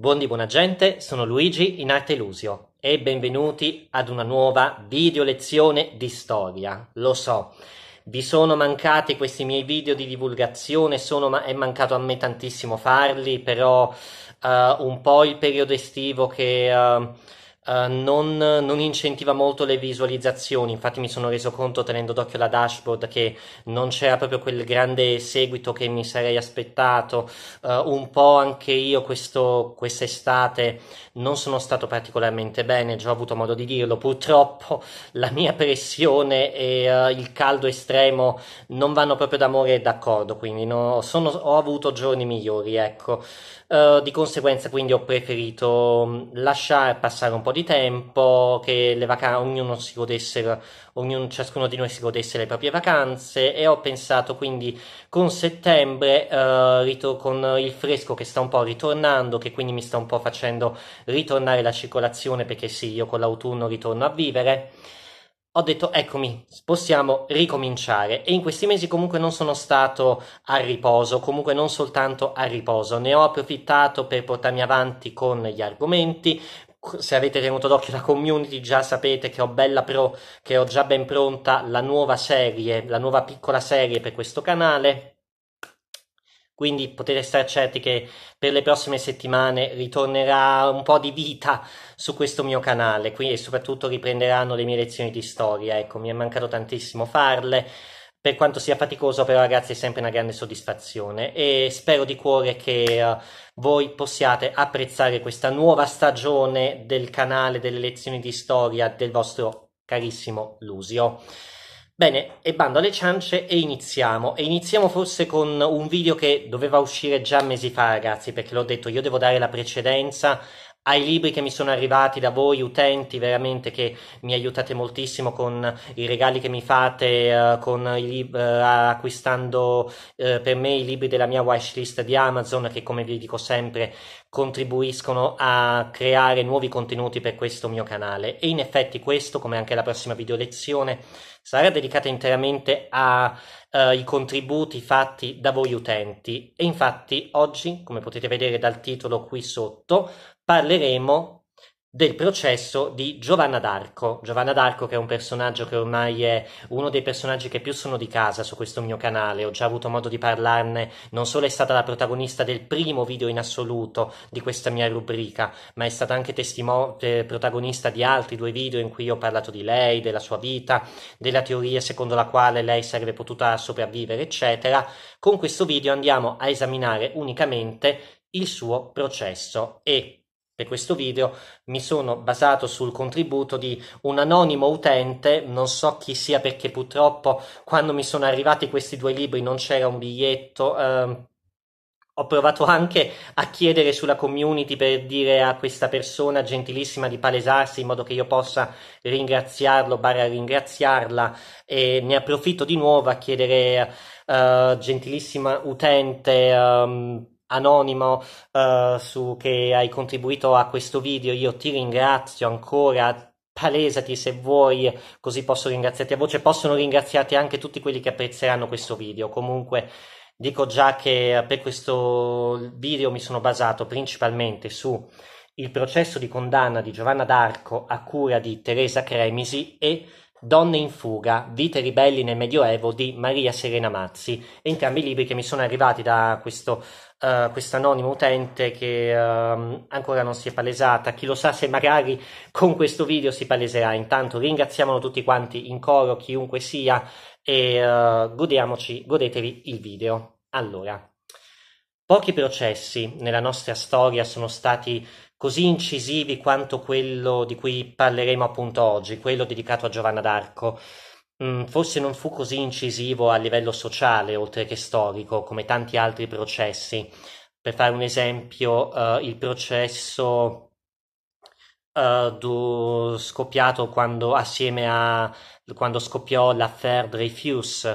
Buon di buona gente, sono Luigi in Arte Ilusio e benvenuti ad una nuova video lezione di storia. Lo so, vi sono mancati questi miei video di divulgazione, sono, è mancato a me tantissimo farli, però uh, un po' il periodo estivo che... Uh, eh, non, non, incentiva molto le visualizzazioni, infatti mi sono reso conto tenendo d'occhio la dashboard che non c'era proprio quel grande seguito che mi sarei aspettato, uh, un po' anche io questo, quest'estate non sono stato particolarmente bene, già ho avuto modo di dirlo, purtroppo la mia pressione e uh, il caldo estremo non vanno proprio d'amore e d'accordo, quindi no, sono, ho avuto giorni migliori, ecco. di conseguenza quindi ho preferito mm, lasciare passare un po' po' di tempo, che le vacanze, ognuno si godesse, ognuno, ciascuno di noi si godesse le proprie vacanze e ho pensato quindi con settembre, eh, rit- con il fresco che sta un po' ritornando, che quindi mi sta un po' facendo ritornare la circolazione perché sì, io con l'autunno ritorno a vivere ho detto eccomi, possiamo ricominciare e in questi mesi comunque non sono stato a riposo, comunque non soltanto a riposo, ne ho approfittato per portarmi avanti con gli argomenti, se avete tenuto d'occhio la community già sapete che ho bella pro che ho già ben pronta la nuova serie la nuova piccola serie per questo canale quindi potete stare certi che per le prossime settimane ritornerà un po' di vita su questo mio canale qui e soprattutto riprenderanno le mie lezioni di storia ecco mi è mancato tantissimo farle per quanto sia faticoso, però, ragazzi, è sempre una grande soddisfazione e spero di cuore che uh, voi possiate apprezzare questa nuova stagione del canale delle lezioni di storia del vostro carissimo Lusio. Bene, e bando alle ciance e iniziamo. E iniziamo forse con un video che doveva uscire già mesi fa, ragazzi, perché l'ho detto, io devo dare la precedenza ai libri che mi sono arrivati da voi utenti, veramente che mi aiutate moltissimo con i regali che mi fate, eh, lib- eh, acquistando eh, per me i libri della mia wishlist di Amazon che come vi dico sempre contribuiscono a creare nuovi contenuti per questo mio canale e in effetti questo come anche la prossima video lezione sarà dedicata interamente ai eh, uh, contributi fatti da voi utenti e infatti oggi come potete vedere dal titolo qui sotto parleremo del processo di Giovanna d'Arco. Giovanna d'Arco che è un personaggio che ormai è uno dei personaggi che più sono di casa su questo mio canale, ho già avuto modo di parlarne, non solo è stata la protagonista del primo video in assoluto di questa mia rubrica, ma è stata anche testimo- eh, protagonista di altri due video in cui ho parlato di lei, della sua vita, della teoria secondo la quale lei sarebbe potuta sopravvivere, eccetera. Con questo video andiamo a esaminare unicamente il suo processo e per questo video mi sono basato sul contributo di un anonimo utente, non so chi sia perché purtroppo quando mi sono arrivati questi due libri non c'era un biglietto. Eh, ho provato anche a chiedere sulla community per dire a questa persona gentilissima di palesarsi in modo che io possa ringraziarlo, barra ringraziarla e ne approfitto di nuovo a chiedere uh, gentilissima utente um, anonimo uh, su che hai contribuito a questo video, io ti ringrazio ancora. Palesati se vuoi, così posso ringraziarti a voce. Possono ringraziarti anche tutti quelli che apprezzeranno questo video. Comunque, dico già che per questo video mi sono basato principalmente su il processo di condanna di Giovanna d'Arco a cura di Teresa Cremisi e Donne in fuga, vite ribelli nel Medioevo di Maria Serena Mazzi, entrambi i libri che mi sono arrivati da questo, uh, eh, anonimo utente che uh, ancora non si è palesata, chi lo sa se magari con questo video si paleserà, intanto ringraziamolo tutti quanti in coro, chiunque sia, e uh, godiamoci, godetevi il video. Allora, pochi processi nella nostra storia sono stati così incisivi quanto quello di cui parleremo appunto oggi, quello dedicato a Giovanna d'Arco. Mm, forse non fu così incisivo a livello sociale, oltre che storico, come tanti altri processi. Per fare un esempio, uh, il processo uh, du- scoppiato quando, assieme a quando scoppiò l'affaire Dreyfus,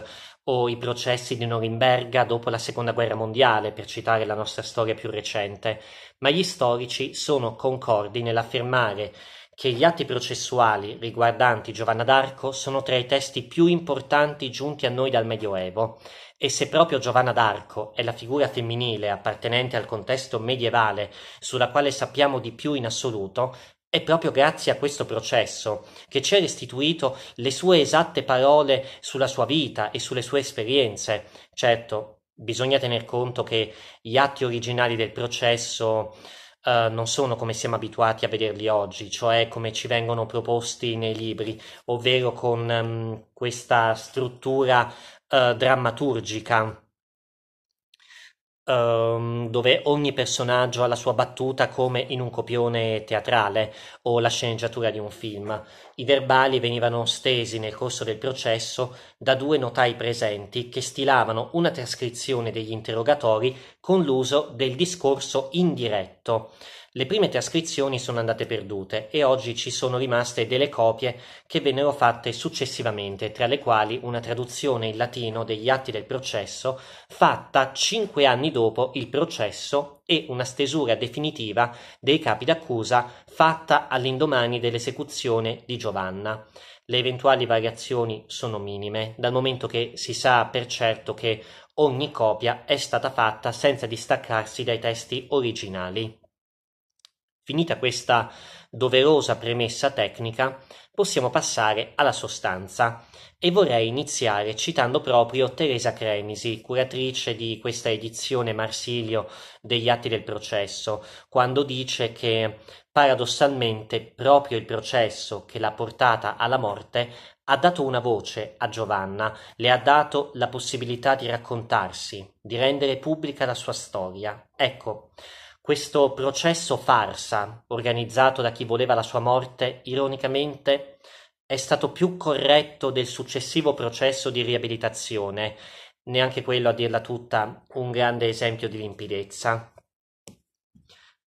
o i processi di Norimberga dopo la seconda guerra mondiale, per citare la nostra storia più recente, ma gli storici sono concordi nell'affermare che gli atti processuali riguardanti Giovanna d'Arco sono tra i testi più importanti giunti a noi dal Medioevo, e se proprio Giovanna d'Arco è la figura femminile appartenente al contesto medievale sulla quale sappiamo di più in assoluto, è proprio grazie a questo processo che ci ha restituito le sue esatte parole sulla sua vita e sulle sue esperienze. Certo, bisogna tener conto che gli atti originali del processo Uh, non sono come siamo abituati a vederli oggi, cioè come ci vengono proposti nei libri, ovvero con um, questa struttura uh, drammaturgica Um, dove ogni personaggio ha la sua battuta come in un copione teatrale o la sceneggiatura di un film. I verbali venivano stesi nel corso del processo da due notai presenti che stilavano una trascrizione degli interrogatori con l'uso del discorso indiretto. Le prime trascrizioni sono andate perdute e oggi ci sono rimaste delle copie che vennero fatte successivamente, tra le quali una traduzione in latino degli atti del processo fatta cinque anni dopo il processo e una stesura definitiva dei capi d'accusa fatta all'indomani dell'esecuzione di Giovanna. Le eventuali variazioni sono minime, dal momento che si sa per certo che ogni copia è stata fatta senza distaccarsi dai testi originali. Finita questa doverosa premessa tecnica, possiamo passare alla sostanza e vorrei iniziare citando proprio Teresa Cremisi, curatrice di questa edizione Marsilio degli Atti del Processo, quando dice che paradossalmente proprio il processo che l'ha portata alla morte ha dato una voce a Giovanna, le ha dato la possibilità di raccontarsi, di rendere pubblica la sua storia. Ecco, questo processo farsa, organizzato da chi voleva la sua morte, ironicamente è stato più corretto del successivo processo di riabilitazione, neanche quello a dirla tutta un grande esempio di limpidezza.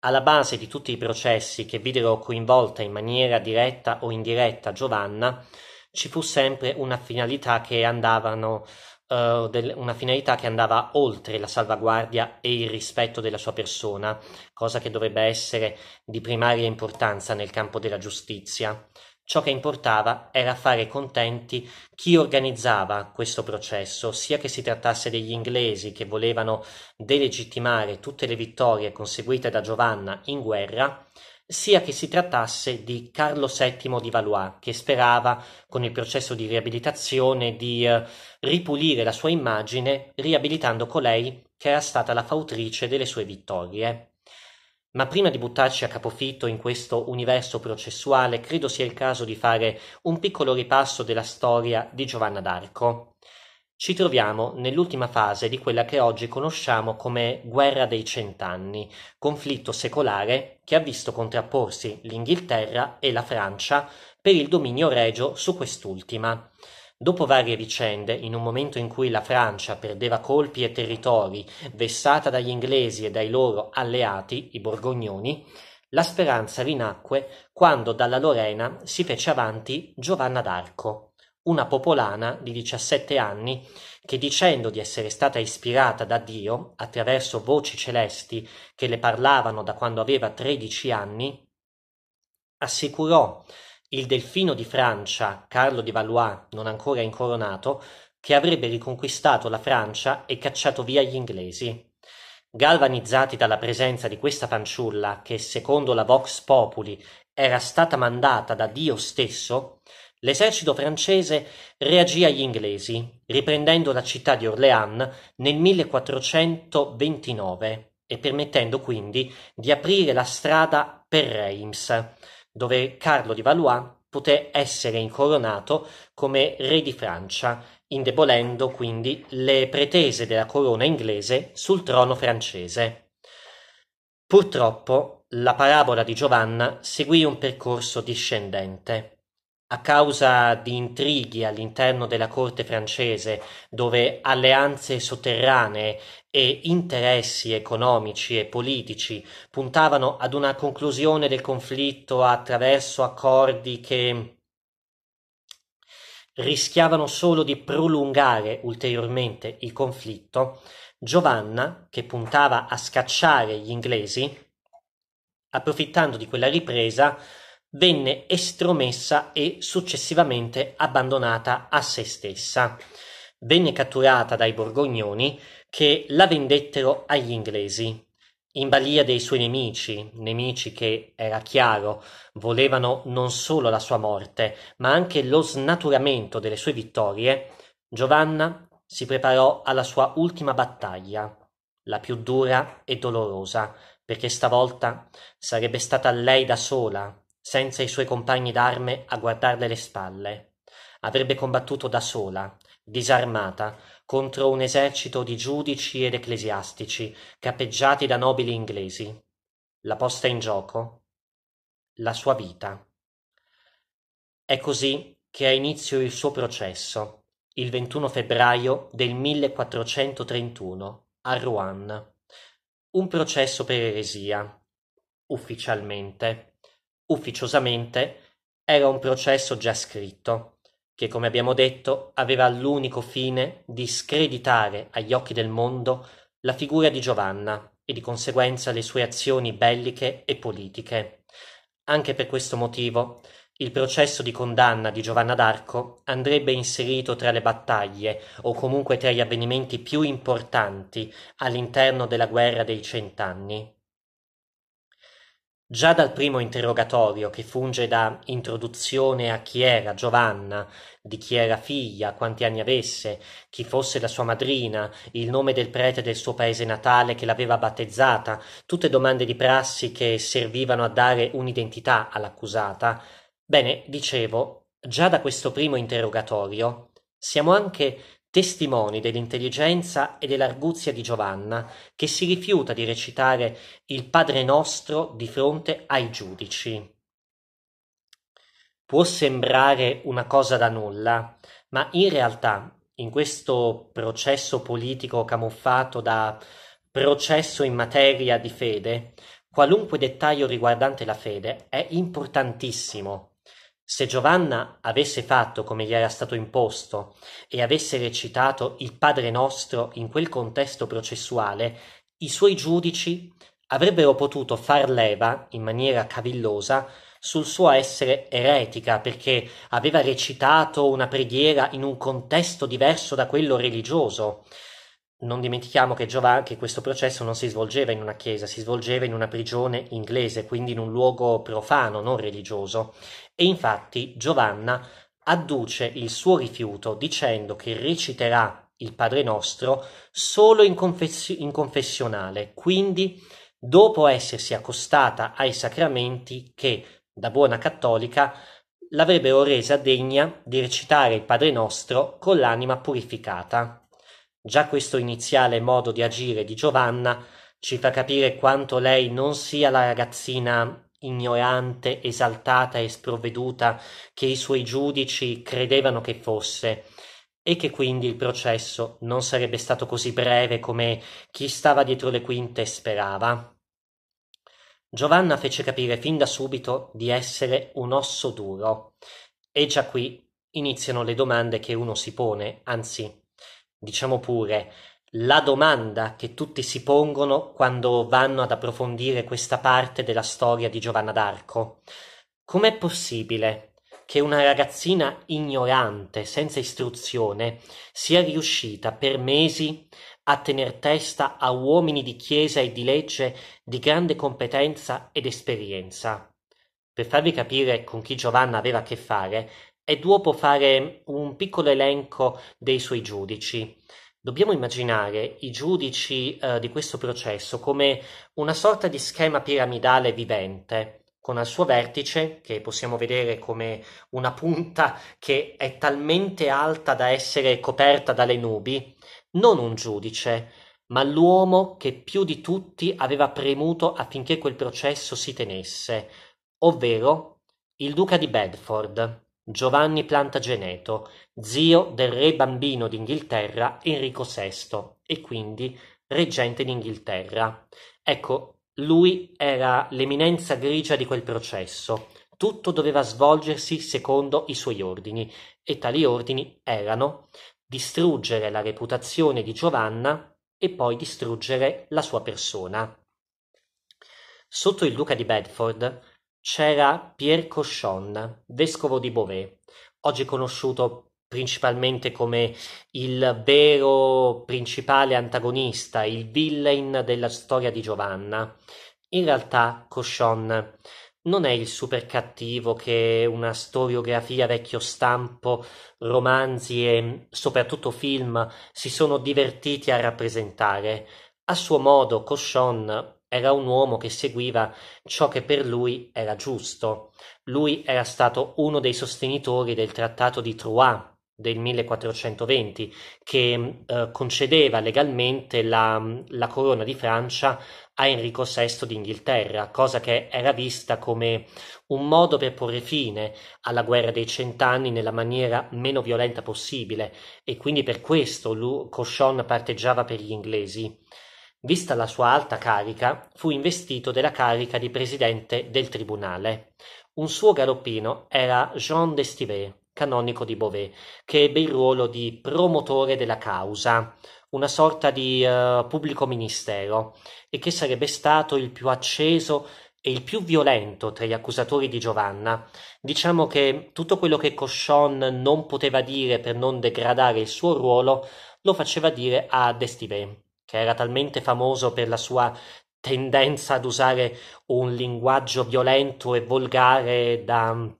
Alla base di tutti i processi che videro coinvolta in maniera diretta o indiretta Giovanna, ci fu sempre una finalità che andavano uh, del, una finalità che andava oltre la salvaguardia e il rispetto della sua persona, cosa che dovrebbe essere di primaria importanza nel campo della giustizia. Ciò che importava era fare contenti chi organizzava questo processo, sia che si trattasse degli inglesi che volevano delegittimare tutte le vittorie conseguite da Giovanna in guerra, sia che si trattasse di Carlo VII di Valois, che sperava, con il processo di riabilitazione, di eh, ripulire la sua immagine, riabilitando colei che era stata la fautrice delle sue vittorie. Ma prima di buttarci a capofitto in questo universo processuale, credo sia il caso di fare un piccolo ripasso della storia di Giovanna d'Arco. Ci troviamo nell'ultima fase di quella che oggi conosciamo come Guerra dei Cent'anni, conflitto secolare che ha visto contrapporsi l'Inghilterra e la Francia per il dominio regio su quest'ultima. Dopo varie vicende, in un momento in cui la Francia perdeva colpi e territori, vessata dagli inglesi e dai loro alleati, i borgognoni, la speranza rinacque quando dalla Lorena si fece avanti Giovanna d'Arco una popolana di 17 anni che dicendo di essere stata ispirata da Dio attraverso voci celesti che le parlavano da quando aveva 13 anni, assicurò il delfino di Francia Carlo di Valois, non ancora incoronato, che avrebbe riconquistato la Francia e cacciato via gli inglesi. Galvanizzati dalla presenza di questa fanciulla, che secondo la Vox Populi era stata mandata da Dio stesso, L'esercito francese reagì agli inglesi, riprendendo la città di Orléans nel 1429 e permettendo quindi di aprire la strada per Reims, dove Carlo di Valois poté essere incoronato come re di Francia, indebolendo quindi le pretese della corona inglese sul trono francese. Purtroppo la parabola di Giovanna seguì un percorso discendente. A causa di intrighi all'interno della corte francese, dove alleanze sotterranee e interessi economici e politici puntavano ad una conclusione del conflitto attraverso accordi che rischiavano solo di prolungare ulteriormente il conflitto, Giovanna, che puntava a scacciare gli inglesi, approfittando di quella ripresa, venne estromessa e successivamente abbandonata a se stessa. Venne catturata dai borgognoni che la vendettero agli inglesi. In balia dei suoi nemici, nemici che, era chiaro, volevano non solo la sua morte, ma anche lo snaturamento delle sue vittorie, Giovanna si preparò alla sua ultima battaglia, la più dura e dolorosa, perché stavolta sarebbe stata lei da sola senza i suoi compagni d'arme a guardarle le spalle. Avrebbe combattuto da sola, disarmata, contro un esercito di giudici ed ecclesiastici cappeggiati da nobili inglesi. La posta in gioco, la sua vita. È così che ha inizio il suo processo, il 21 febbraio del 1431, a Rouen. Un processo per eresia, ufficialmente Ufficiosamente era un processo già scritto, che come abbiamo detto aveva l'unico fine di screditare agli occhi del mondo la figura di Giovanna e di conseguenza le sue azioni belliche e politiche. Anche per questo motivo il processo di condanna di Giovanna d'Arco andrebbe inserito tra le battaglie o comunque tra gli avvenimenti più importanti all'interno della guerra dei cent'anni. Già dal primo interrogatorio, che funge da introduzione a chi era Giovanna, di chi era figlia, quanti anni avesse, chi fosse la sua madrina, il nome del prete del suo paese natale che l'aveva battezzata, tutte domande di prassi che servivano a dare un'identità all'accusata, bene, dicevo, già da questo primo interrogatorio siamo anche testimoni dell'intelligenza e dell'arguzia di Giovanna, che si rifiuta di recitare il Padre nostro di fronte ai giudici. Può sembrare una cosa da nulla, ma in realtà in questo processo politico camuffato da processo in materia di fede, qualunque dettaglio riguardante la fede è importantissimo se Giovanna avesse fatto come gli era stato imposto e avesse recitato il Padre nostro in quel contesto processuale, i suoi giudici avrebbero potuto far leva, in maniera cavillosa, sul suo essere eretica perché aveva recitato una preghiera in un contesto diverso da quello religioso non dimentichiamo che, Giovanni, che questo processo non si svolgeva in una chiesa, si svolgeva in una prigione inglese, quindi in un luogo profano, non religioso. E infatti Giovanna adduce il suo rifiuto dicendo che reciterà il Padre Nostro solo in, confes- in confessionale, quindi dopo essersi accostata ai sacramenti che, da buona cattolica, l'avrebbero resa degna di recitare il Padre Nostro con l'anima purificata. Già questo iniziale modo di agire di Giovanna ci fa capire quanto lei non sia la ragazzina ignorante, esaltata e sprovveduta che i suoi giudici credevano che fosse, e che quindi il processo non sarebbe stato così breve come chi stava dietro le quinte sperava. Giovanna fece capire fin da subito di essere un osso duro, e già qui iniziano le domande che uno si pone, anzi diciamo pure, la domanda che tutti si pongono quando vanno ad approfondire questa parte della storia di Giovanna d'Arco. Com'è possibile che una ragazzina ignorante, senza istruzione, sia riuscita per mesi a tener testa a uomini di chiesa e di legge di grande competenza ed esperienza? Per farvi capire con chi Giovanna aveva a che fare, e dopo fare un piccolo elenco dei suoi giudici. Dobbiamo immaginare i giudici eh, di questo processo come una sorta di schema piramidale vivente, con al suo vertice, che possiamo vedere come una punta che è talmente alta da essere coperta dalle nubi, non un giudice, ma l'uomo che più di tutti aveva premuto affinché quel processo si tenesse, ovvero il duca di Bedford. Giovanni Plantageneto, zio del re bambino d'Inghilterra Enrico VI e quindi reggente d'Inghilterra. Ecco, lui era l'eminenza grigia di quel processo. Tutto doveva svolgersi secondo i suoi ordini, e tali ordini erano distruggere la reputazione di Giovanna e poi distruggere la sua persona. Sotto il duca di Bedford, c'era Pierre Cochon, vescovo di Beauvais, oggi conosciuto principalmente come il vero principale antagonista, il villain della storia di Giovanna. In realtà Cochon non è il super cattivo che una storiografia vecchio stampo, romanzi e soprattutto film si sono divertiti a rappresentare. A suo modo Cochon era un uomo che seguiva ciò che per lui era giusto. Lui era stato uno dei sostenitori del Trattato di Troyes del 1420 che eh, concedeva legalmente la, la corona di Francia a Enrico VI d'Inghilterra, cosa che era vista come un modo per porre fine alla guerra dei cent'anni nella maniera meno violenta possibile e quindi per questo Cauchon parteggiava per gli inglesi. Vista la sua alta carica, fu investito della carica di presidente del tribunale. Un suo galoppino era Jean d'Estivet, canonico di Beauvais, che ebbe il ruolo di promotore della causa, una sorta di uh, pubblico ministero, e che sarebbe stato il più acceso e il più violento tra gli accusatori di Giovanna. Diciamo che tutto quello che Cochon non poteva dire per non degradare il suo ruolo lo faceva dire a Destivée che era talmente famoso per la sua tendenza ad usare un linguaggio violento e volgare da um,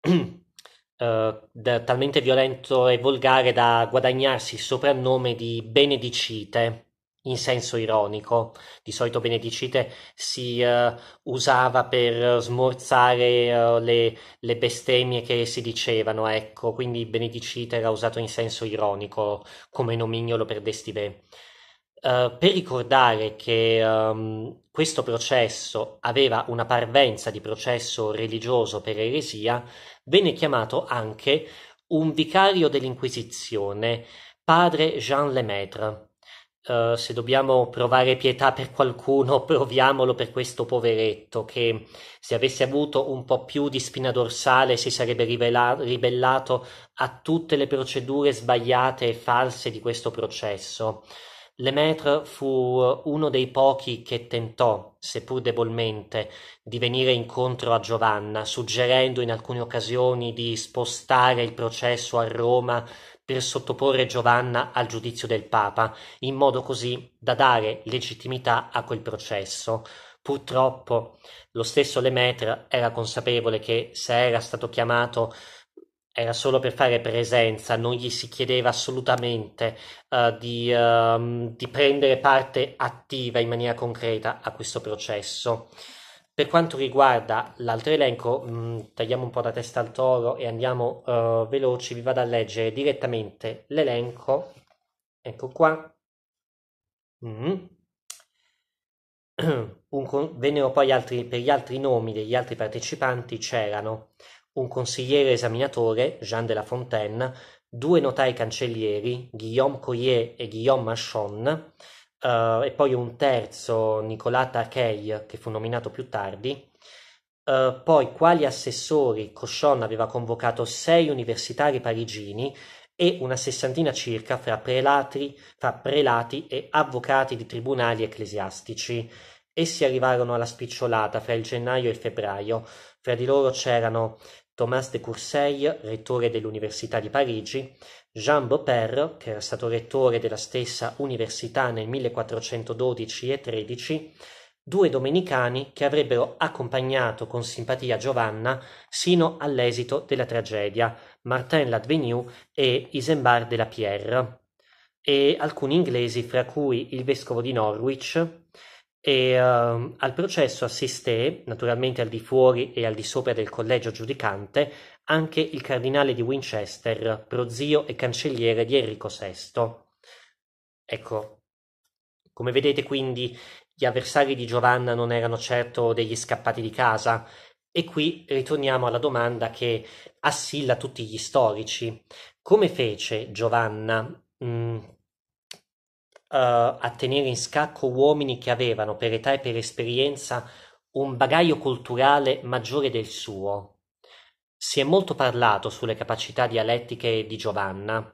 Uh, da, talmente violento e volgare da guadagnarsi il soprannome di Benedicite in senso ironico. Di solito benedicite si uh, usava per smorzare uh, le, le, bestemmie che si dicevano, ecco, quindi benedicite era usato in senso ironico come nomignolo per destivè. Uh, eh, per ricordare che um, questo processo aveva una parvenza di processo religioso per eresia, venne chiamato anche un vicario dell'Inquisizione, padre Jean Lemaitre eh, se dobbiamo provare pietà per qualcuno, proviamolo per questo poveretto che se avesse avuto un po' più di spina dorsale si sarebbe rivela- ribellato a tutte le procedure sbagliate e false di questo processo. Lemaitre fu eh, uno dei pochi che tentò, seppur debolmente, di venire incontro a Giovanna, suggerendo in alcune occasioni di spostare il processo a Roma per sottoporre Giovanna al giudizio del Papa, in modo così da dare legittimità a quel processo. Purtroppo lo stesso Lemaitre era consapevole che se era stato chiamato era solo per fare presenza, non gli si chiedeva assolutamente uh, di, uh, di prendere parte attiva in maniera concreta a questo processo. Per quanto riguarda l'altro elenco, mh, mm, tagliamo un po' da testa al toro e andiamo uh, veloci, vi vado a leggere direttamente l'elenco, ecco qua. Mm. Con- vennero poi altri, per gli altri nomi degli altri partecipanti c'erano un consigliere esaminatore, Jean de la Fontaine, due notai cancellieri, Guillaume Coyer e Guillaume Machon, uh, e poi un terzo Nicolà Tarkey, che fu nominato più tardi. Uh, poi, quali assessori, Coscion aveva convocato sei universitari parigini e una sessantina circa fra prelati, fra prelati e avvocati di tribunali ecclesiastici Essi arrivarono alla spicciolata fra il gennaio e il febbraio. Fra di loro c'erano Thomas de Courseil, rettore dell'Università di Parigi, Jean Beaupère, che era stato rettore della stessa università nel 1412 e 13, due domenicani che avrebbero accompagnato con simpatia Giovanna sino all'esito della tragedia, Martin Ladvenu e Isembard de la Pierre, e alcuni inglesi, fra cui il vescovo di Norwich, e, um, al processo assisté, naturalmente al di fuori e al di sopra del collegio giudicante, anche il cardinale di Winchester, prozio e cancelliere di Enrico VI. Ecco, come vedete quindi gli avversari di Giovanna non erano certo degli scappati di casa e qui ritorniamo alla domanda che assilla tutti gli storici. Come fece Giovanna mh, mm, eh, a tenere in scacco uomini che avevano per età e per esperienza un bagaglio culturale maggiore del suo. Si è molto parlato sulle capacità dialettiche di Giovanna.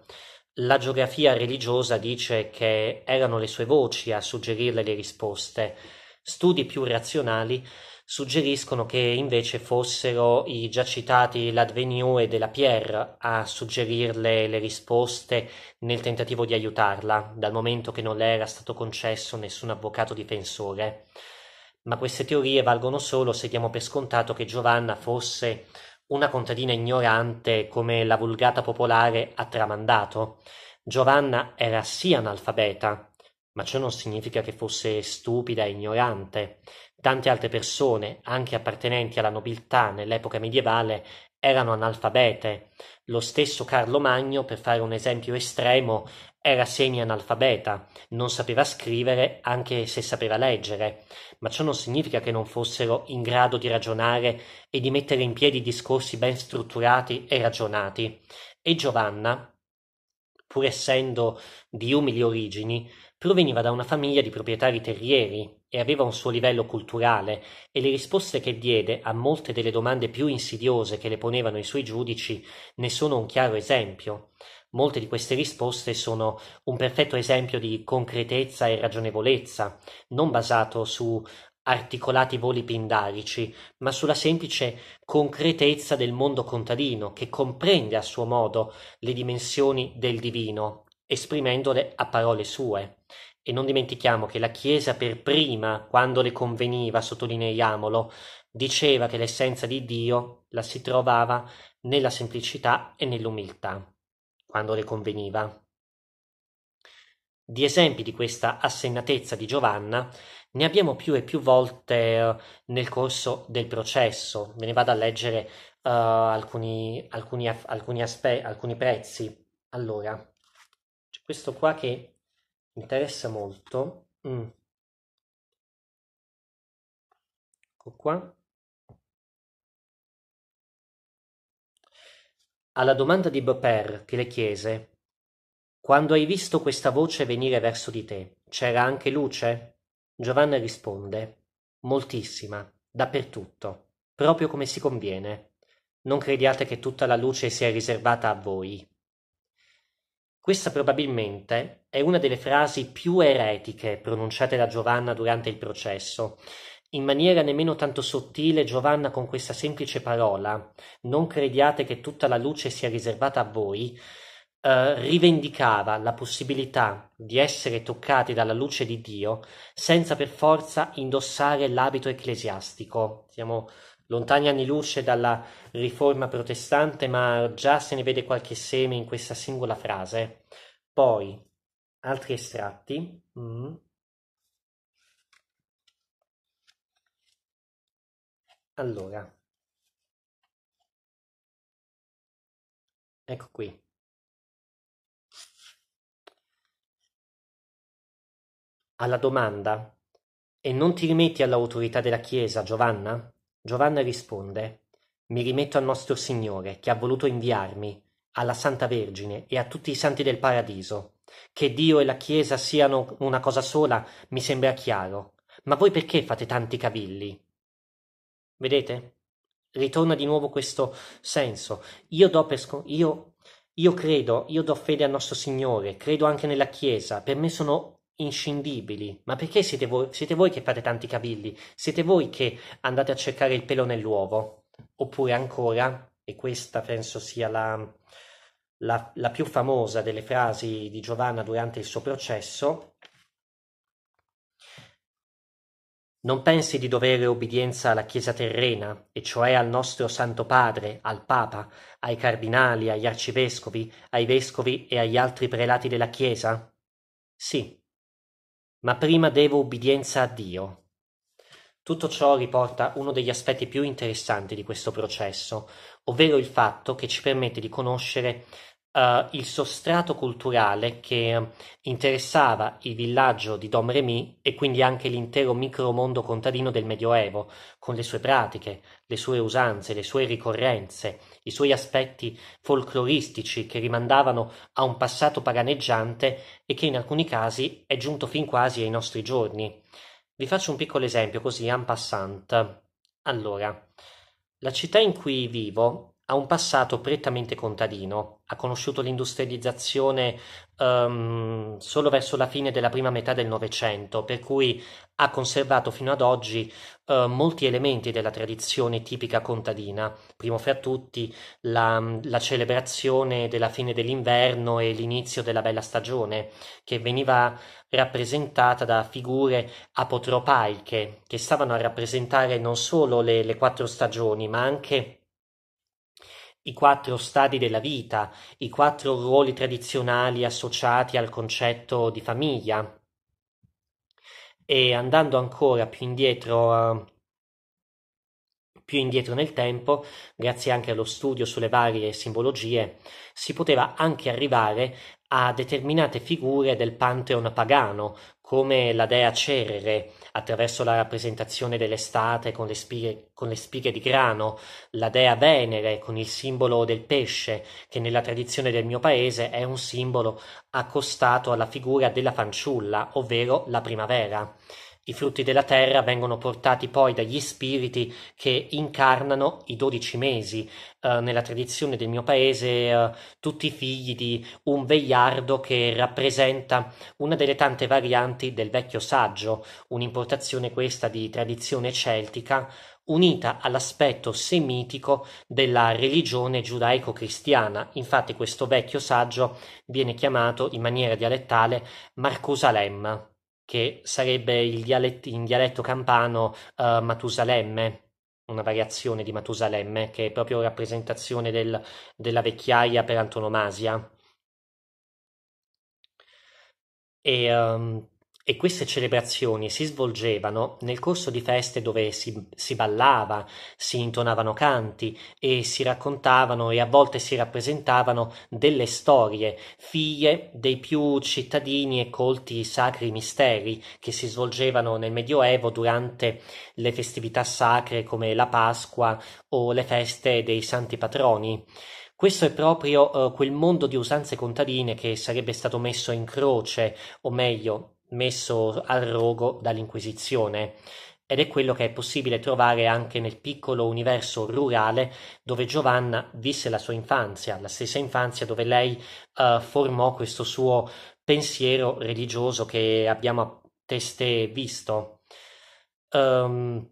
La geografia religiosa dice che erano le sue voci a suggerirle le risposte. Studi più razionali suggeriscono che invece fossero i già citati L'Advenue e della Pierre a suggerirle le risposte nel tentativo di aiutarla, dal momento che non le era stato concesso nessun avvocato difensore. Ma queste teorie valgono solo se diamo per scontato che Giovanna fosse una contadina ignorante come la vulgata popolare ha tramandato. Giovanna era sì analfabeta, ma ciò non significa che fosse stupida e ignorante. Tante altre persone, anche appartenenti alla nobiltà nell'epoca medievale, erano analfabete. Lo stesso Carlo Magno, per fare un esempio estremo, era semi-analfabeta, non sapeva scrivere anche se sapeva leggere, ma ciò non significa che non fossero in grado di ragionare e di mettere in piedi discorsi ben strutturati e ragionati. E Giovanna, pur essendo di umili origini, Proveniva da una famiglia di proprietari terrieri e aveva un suo livello culturale e le risposte che diede a molte delle domande più insidiose che le ponevano i suoi giudici ne sono un chiaro esempio. Molte di queste risposte sono un perfetto esempio di concretezza e ragionevolezza, non basato su articolati voli pindarici, ma sulla semplice concretezza del mondo contadino che comprende a suo modo le dimensioni del divino esprimendole a parole sue. E non dimentichiamo che la Chiesa per prima, quando le conveniva, sottolineiamolo, diceva che l'essenza di Dio la si trovava nella semplicità e nell'umiltà, quando le conveniva. Di esempi di questa assennatezza di Giovanna ne abbiamo più e più volte eh, nel corso del processo. me ne vado a leggere uh, alcuni, alcuni, alcuni, aspe- alcuni prezzi. Allora, questo qua che interessa molto. Mm. Ecco qua. Alla domanda di Beauper che le chiese quando hai visto questa voce venire verso di te, c'era anche luce? Giovanna risponde Moltissima, dappertutto, proprio come si conviene. Non crediate che tutta la luce sia riservata a voi. Questa probabilmente è una delle frasi più eretiche pronunciate da Giovanna durante il processo. In maniera nemmeno tanto sottile, Giovanna con questa semplice parola, non crediate che tutta la luce sia riservata a voi, eh, rivendicava la possibilità di essere toccati dalla luce di Dio senza per forza indossare l'abito ecclesiastico. Siamo lontani anni luce dalla riforma protestante, ma già se ne vede qualche seme in questa singola frase. Poi, altri estratti. Mm. Allora, ecco qui. Alla domanda, e non ti rimetti all'autorità della Chiesa, Giovanna? Giovanna risponde: Mi rimetto al nostro Signore, che ha voluto inviarmi, alla Santa Vergine e a tutti i santi del paradiso. Che Dio e la Chiesa siano una cosa sola mi sembra chiaro, ma voi perché fate tanti cavilli? Vedete? Ritorna di nuovo questo senso. Io do per sco- io, io credo, io do fede al nostro Signore, credo anche nella Chiesa, per me sono inscindibili. Ma perché siete voi, siete voi che fate tanti cavilli? Siete voi che andate a cercare il pelo nell'uovo? Oppure ancora, e questa penso sia la, la, la più famosa delle frasi di Giovanna durante il suo processo, Non pensi di dovere obbedienza alla Chiesa terrena, e cioè al nostro Santo Padre, al Papa, ai cardinali, agli arcivescovi, ai vescovi e agli altri prelati della Chiesa? Sì, ma prima devo ubbidienza a Dio. Tutto ciò riporta uno degli aspetti più interessanti di questo processo, ovvero il fatto che ci permette di conoscere uh, il sostrato culturale che interessava il villaggio di Dom Remy e quindi anche l'intero micromondo contadino del Medioevo, con le sue pratiche, le sue usanze, le sue ricorrenze, i suoi aspetti folcloristici che rimandavano a un passato paganeggiante e che in alcuni casi è giunto fin quasi ai nostri giorni. Vi faccio un piccolo esempio così en passant. Allora, la città in cui vivo ha un passato prettamente contadino, ha conosciuto l'industrializzazione um, solo verso la fine della prima metà del Novecento, per cui ha conservato fino ad oggi uh, molti elementi della tradizione tipica contadina, primo fra tutti la, la celebrazione della fine dell'inverno e l'inizio della bella stagione, che veniva rappresentata da figure apotropaiche, che stavano a rappresentare non solo le, le quattro stagioni, ma anche i quattro stadi della vita, i quattro ruoli tradizionali associati al concetto di famiglia. E andando ancora più indietro, eh, più indietro nel tempo, grazie anche allo studio sulle varie simbologie, si poteva anche arrivare a determinate figure del pantheon pagano, come la dea Cerere attraverso la rappresentazione dell'estate con le, spighe, con le, spighe, di grano, la dea Venere con il simbolo del pesce, che nella tradizione del mio paese è un simbolo accostato alla figura della fanciulla, ovvero la primavera. I frutti della terra vengono portati poi dagli spiriti che incarnano i dodici mesi. Eh, nella tradizione del mio paese, eh, tutti i figli di un vegliardo che rappresenta una delle tante varianti del vecchio saggio, un'importazione questa di tradizione celtica unita all'aspetto semitico della religione giudaico-cristiana. Infatti questo vecchio saggio viene chiamato in maniera dialettale Marcusalem che sarebbe dialetti, in dialetto campano uh, Matusalemme, una variazione di Matusalemme, che è proprio rappresentazione del, della vecchiaia per antonomasia. E um, e queste celebrazioni si svolgevano nel corso di feste dove si, si, ballava, si intonavano canti e si raccontavano e a volte si rappresentavano delle storie, figlie dei più cittadini e colti sacri misteri che si svolgevano nel Medioevo durante le festività sacre come la Pasqua o le feste dei santi patroni. Questo è proprio eh, quel mondo di usanze contadine che sarebbe stato messo in croce, o meglio, messo al rogo dall'Inquisizione ed è quello che è possibile trovare anche nel piccolo universo rurale dove Giovanna visse la sua infanzia, la stessa infanzia dove lei uh, formò questo suo pensiero religioso che abbiamo testé visto. Um,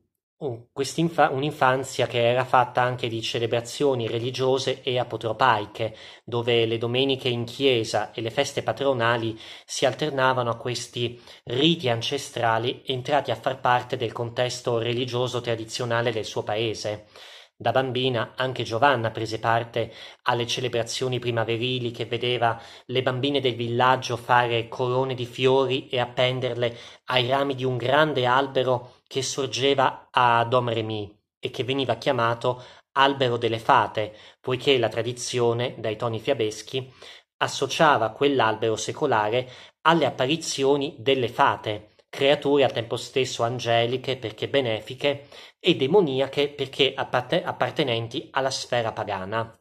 un'infanzia che era fatta anche di celebrazioni religiose e apotropaiche, dove le domeniche in chiesa e le feste patronali si alternavano a questi riti ancestrali entrati a far parte del contesto religioso tradizionale del suo paese. Da bambina anche Giovanna prese parte alle celebrazioni primaverili che vedeva le bambine del villaggio fare corone di fiori e appenderle ai rami di un grande albero che sorgeva a Domremy e che veniva chiamato albero delle fate, poiché la tradizione, dai toni fiabeschi, associava quell'albero secolare alle apparizioni delle fate, creature al tempo stesso angeliche perché benefiche e demoniache perché appartenenti alla sfera pagana.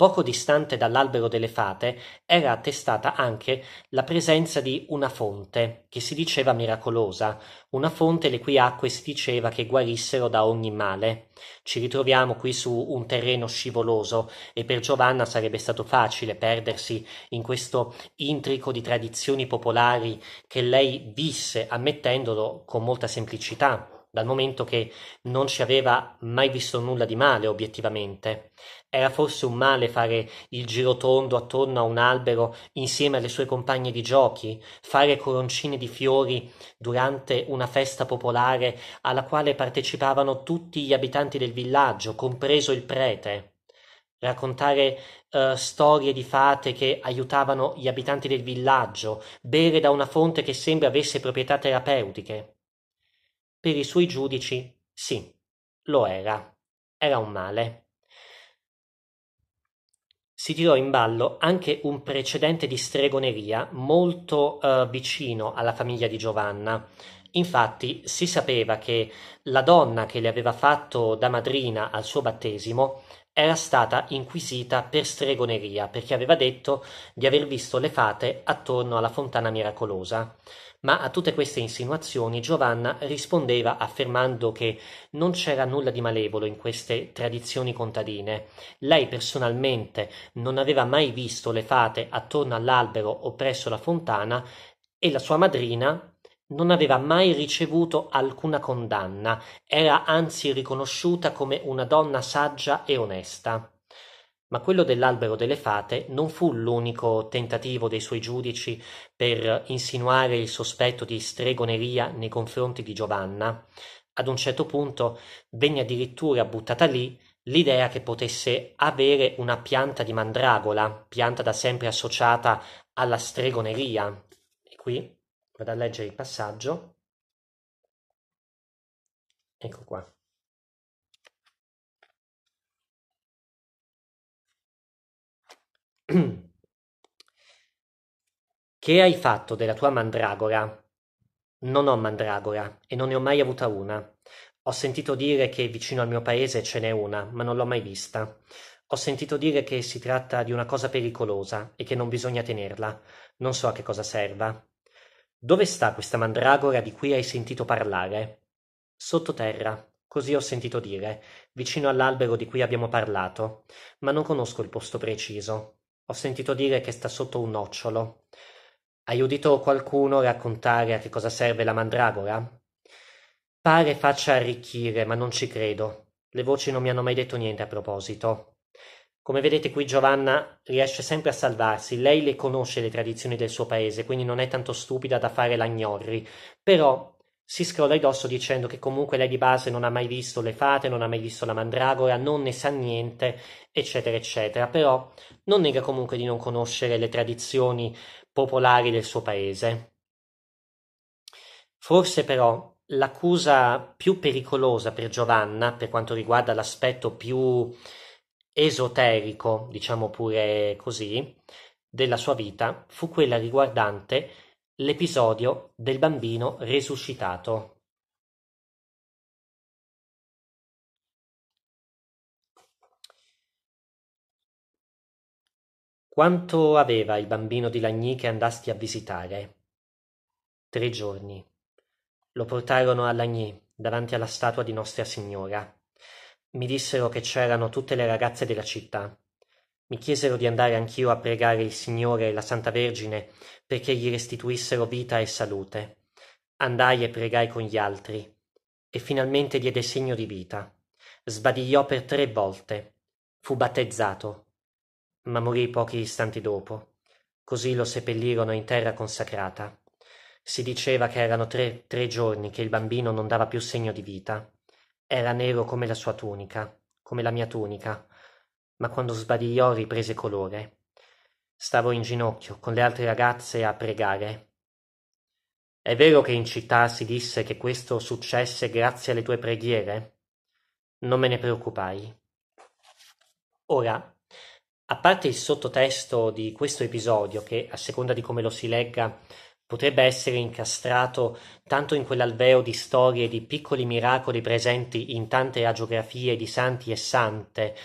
Poco distante dall'albero delle fate era attestata anche la presenza di una fonte, che si diceva miracolosa, una fonte le cui acque si diceva che guarissero da ogni male. Ci ritroviamo qui su un terreno scivoloso e per Giovanna sarebbe stato facile perdersi in questo intrico di tradizioni popolari che lei visse, ammettendolo con molta semplicità dal momento che non ci aveva mai visto nulla di male obiettivamente. Era forse un male fare il giro tondo attorno a un albero insieme alle sue compagne di giochi, fare coroncine di fiori durante una festa popolare alla quale partecipavano tutti gli abitanti del villaggio, compreso il prete. Raccontare eh, storie di fate che aiutavano gli abitanti del villaggio, bere da una fonte che sembra avesse proprietà terapeutiche. Per i suoi giudici, sì, lo era. Era un male. Si tirò in ballo anche un precedente di stregoneria molto eh, vicino alla famiglia di Giovanna. Infatti si sapeva che la donna che le aveva fatto da madrina al suo battesimo era stata inquisita per stregoneria perché aveva detto di aver visto le fate attorno alla fontana miracolosa ma a tutte queste insinuazioni Giovanna rispondeva affermando che non c'era nulla di malevolo in queste tradizioni contadine. Lei personalmente non aveva mai visto le fate attorno all'albero o presso la fontana e la sua madrina non aveva mai ricevuto alcuna condanna, era anzi riconosciuta come una donna saggia e onesta. Ma quello dell'albero delle fate non fu l'unico tentativo dei suoi giudici per insinuare il sospetto di stregoneria nei confronti di Giovanna. Ad un certo punto venne addirittura buttata lì l'idea che potesse avere una pianta di mandragola, pianta da sempre associata alla stregoneria. E qui vado a leggere il passaggio. Ecco qua. Che hai fatto della tua mandragora? Non ho mandragora e non ne ho mai avuta una. Ho sentito dire che vicino al mio paese ce n'è una, ma non l'ho mai vista. Ho sentito dire che si tratta di una cosa pericolosa e che non bisogna tenerla. Non so a che cosa serva. Dove sta questa mandragora di cui hai sentito parlare? Sottoterra, così ho sentito dire, vicino all'albero di cui abbiamo parlato, ma non conosco il posto preciso. Ho sentito dire che sta sotto un nocciolo. Hai udito qualcuno raccontare a che cosa serve la mandragora? Pare faccia arricchire, ma non ci credo. Le voci non mi hanno mai detto niente a proposito. Come vedete qui Giovanna riesce sempre a salvarsi, lei le conosce le tradizioni del suo paese, quindi non è tanto stupida da fare la gnorri, però si scrolla addosso dicendo che comunque lei di base non ha mai visto le fate, non ha mai visto la mandragora, non ne sa niente, eccetera, eccetera. Però non nega comunque di non conoscere le tradizioni popolari del suo paese. Forse però l'accusa più pericolosa per Giovanna, per quanto riguarda l'aspetto più esoterico, diciamo pure così, della sua vita, fu quella riguardante L'episodio del bambino resuscitato. Quanto aveva il bambino di Lagny che andasti a visitare? Tre giorni. Lo portarono a Lagny, davanti alla statua di Nostra Signora. Mi dissero che c'erano tutte le ragazze della città, mi chiesero di andare anch'io a pregare il Signore e la Santa Vergine perché gli restituissero vita e salute. Andai e pregai con gli altri, e finalmente diede segno di vita. Sbadigliò per tre volte. Fu battezzato, ma morì pochi istanti dopo. Così lo seppellirono in terra consacrata. Si diceva che erano tre, tre giorni che il bambino non dava più segno di vita. Era nero come la sua tunica, come la mia tunica ma quando sbadigliò riprese colore. Stavo in ginocchio con le altre ragazze a pregare. È vero che in città si disse che questo successe grazie alle tue preghiere? Non me ne preoccupai. Ora, a parte il sottotesto di questo episodio, che a seconda di come lo si legga potrebbe essere incastrato tanto in quell'alveo di storie e di piccoli miracoli presenti in tante agiografie di santi e sante,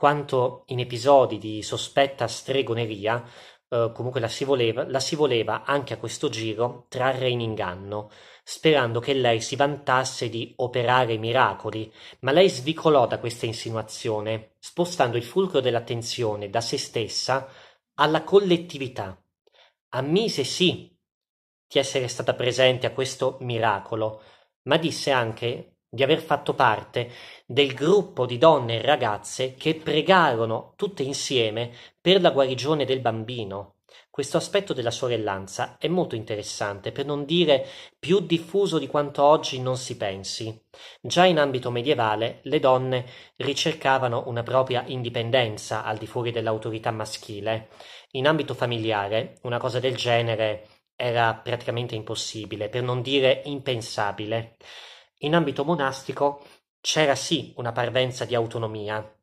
quanto in episodi di sospetta stregoneria, eh, comunque la si, voleva, la si voleva anche a questo giro trarre in inganno, sperando che lei si vantasse di operare miracoli, ma lei svicolò da questa insinuazione, spostando il fulcro dell'attenzione da se stessa alla collettività. Ammise sì di essere stata presente a questo miracolo, ma disse anche di aver fatto parte del gruppo di donne e ragazze che pregarono tutte insieme per la guarigione del bambino. Questo aspetto della sorellanza è molto interessante, per non dire più diffuso di quanto oggi non si pensi. Già in ambito medievale le donne ricercavano una propria indipendenza al di fuori dell'autorità maschile. In ambito familiare una cosa del genere era praticamente impossibile, per non dire impensabile in ambito monastico c'era sì una parvenza di autonomia,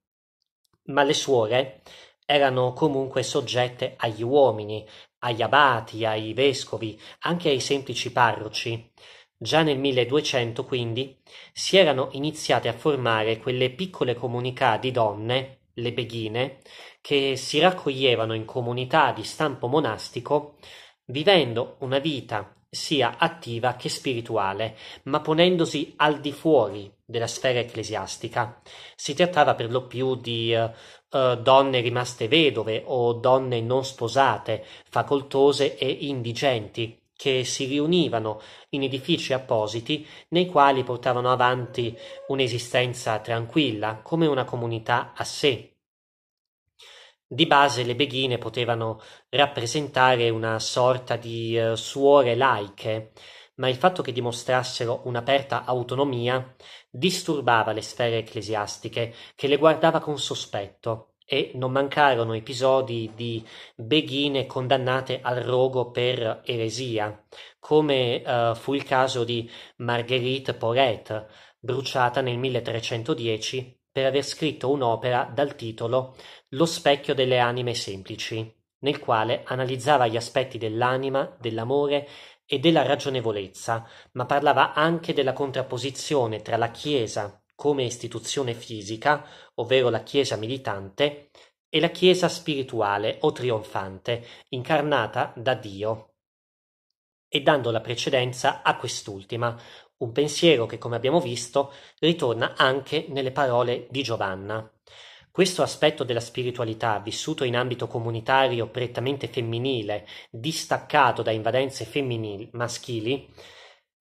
ma le suore erano comunque soggette agli uomini, agli abati, ai vescovi, anche ai semplici parroci. Già nel 1200, quindi, si erano iniziate a formare quelle piccole comunità di donne, le beghine, che si raccoglievano in comunità di stampo monastico, vivendo una vita sia attiva che spirituale, ma ponendosi al di fuori della sfera ecclesiastica. Si trattava per lo più di eh, eh, donne rimaste vedove o donne non sposate, facoltose e indigenti, che si riunivano in edifici appositi nei quali portavano avanti un'esistenza tranquilla, come una comunità a sé. Di base le beghine potevano rappresentare una sorta di eh, suore laiche, ma il fatto che dimostrassero un'aperta autonomia disturbava le sfere ecclesiastiche, che le guardava con sospetto, e non mancarono episodi di beghine condannate al rogo per eresia, come eh, fu il caso di Marguerite Porette, bruciata nel 1310 per aver scritto un'opera dal titolo "Lo specchio delle anime semplici", nel quale analizzava gli aspetti dell'anima, dell'amore e della ragionevolezza, ma parlava anche della contrapposizione tra la Chiesa come istituzione fisica, ovvero la Chiesa militante, e la Chiesa spirituale o trionfante, incarnata da Dio, e dando la precedenza a quest'ultima, un pensiero che, come abbiamo visto, ritorna anche nelle parole di Giovanna. Questo aspetto della spiritualità, vissuto in ambito comunitario prettamente femminile, distaccato da invadenze femminili, maschili,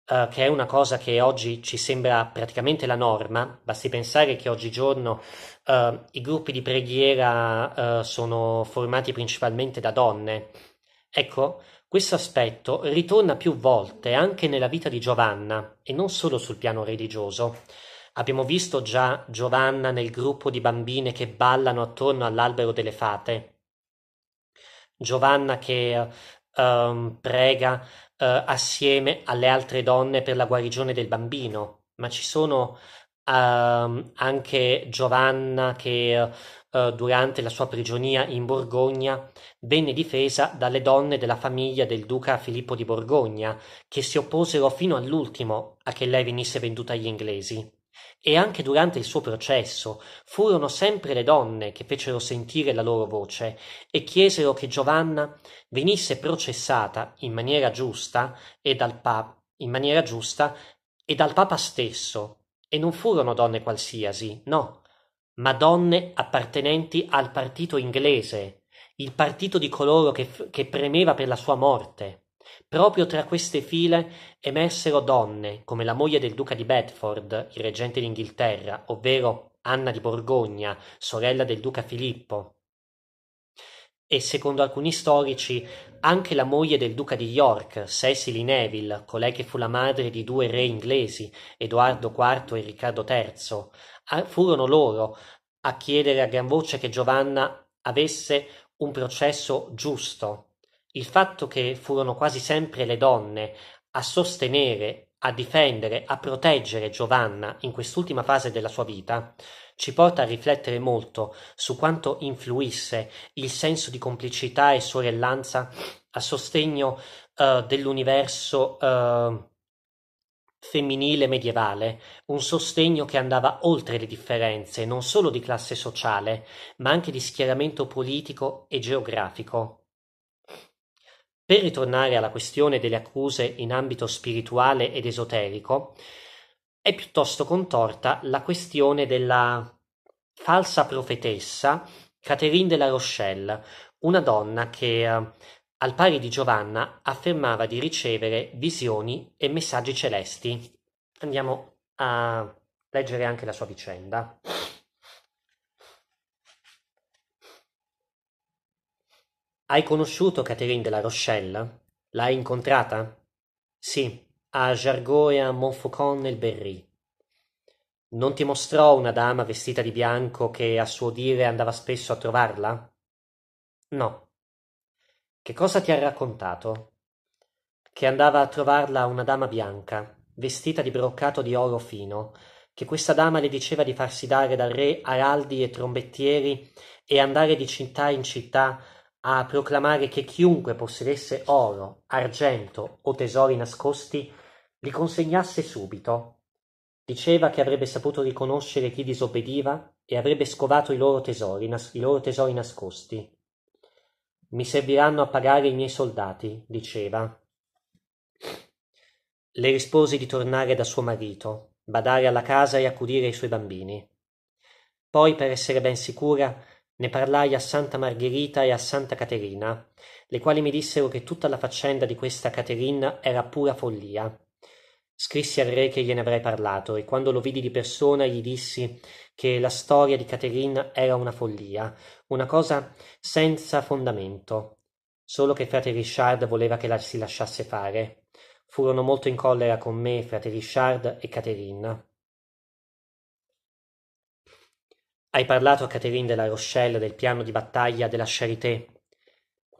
eh, che è una cosa che oggi ci sembra praticamente la norma, basti pensare che oggigiorno eh, i gruppi di preghiera eh, sono formati principalmente da donne. Ecco, questo aspetto ritorna più volte anche nella vita di Giovanna, e non solo sul piano religioso. Abbiamo visto già Giovanna nel gruppo di bambine che ballano attorno all'albero delle fate. Giovanna che um, prega uh, assieme alle altre donne per la guarigione del bambino, ma ci sono um, anche Giovanna che eh, durante la sua prigionia in Borgogna, venne difesa dalle donne della famiglia del duca Filippo di Borgogna, che si opposero fino all'ultimo a che lei venisse venduta agli inglesi. E anche durante il suo processo furono sempre le donne che fecero sentire la loro voce e chiesero che Giovanna venisse processata in maniera giusta e dal, pa- maniera giusta, e dal Papa stesso, e non furono donne qualsiasi, no, ma donne appartenenti al partito inglese, il partito di coloro che, che premeva per la sua morte. Proprio tra queste file emersero donne, come la moglie del duca di Bedford, il reggente d'Inghilterra, ovvero Anna di Borgogna, sorella del duca Filippo, e secondo alcuni storici anche la moglie del duca di York, Cecily Neville, colei che fu la madre di due re inglesi, Edoardo IV e Riccardo III, furono loro a chiedere a gran voce che Giovanna avesse un processo giusto. Il fatto che furono quasi sempre le donne a sostenere, a difendere, a proteggere Giovanna in quest'ultima fase della sua vita ci porta a riflettere molto su quanto influisse il senso di complicità e sorellanza a sostegno uh, dell'universo uh, femminile medievale, un sostegno che andava oltre le differenze non solo di classe sociale, ma anche di schieramento politico e geografico. Per ritornare alla questione delle accuse in ambito spirituale ed esoterico, è piuttosto contorta la questione della falsa profetessa Catherine de la Rochelle, una donna che, eh, al pari di Giovanna, affermava di ricevere visioni e messaggi celesti. Andiamo a leggere anche la sua vicenda. Hai conosciuto Catherine de la Rochelle? L'hai incontrata? Sì, a Jargeau e a Montfaucon nel Berry. Non ti mostrò una dama vestita di bianco che a suo dire andava spesso a trovarla? No. Che cosa ti ha raccontato? Che andava a trovarla una dama bianca, vestita di broccato di oro fino, che questa dama le diceva di farsi dare dal re araldi e trombettieri e andare di città in città a proclamare che chiunque possedesse oro, argento o tesori nascosti li consegnasse subito. Diceva che avrebbe saputo riconoscere chi disobbediva e avrebbe scovato i loro tesori, nas- i loro tesori nascosti. Mi serviranno a pagare i miei soldati, diceva. Le rispose di tornare da suo marito, badare alla casa e accudire i suoi bambini. Poi, per essere ben sicura, ne parlai a Santa Margherita e a Santa Caterina, le quali mi dissero che tutta la faccenda di questa Caterina era pura follia, Scrissi al re che gliene avrei parlato e quando lo vidi di persona gli dissi che la storia di Caterina era una follia, una cosa senza fondamento. Solo che frate Richard voleva che la si lasciasse fare. Furono molto in collera con me, frate Richard e Caterina. Hai parlato a Catherine della Rochelle del piano di battaglia della Charité.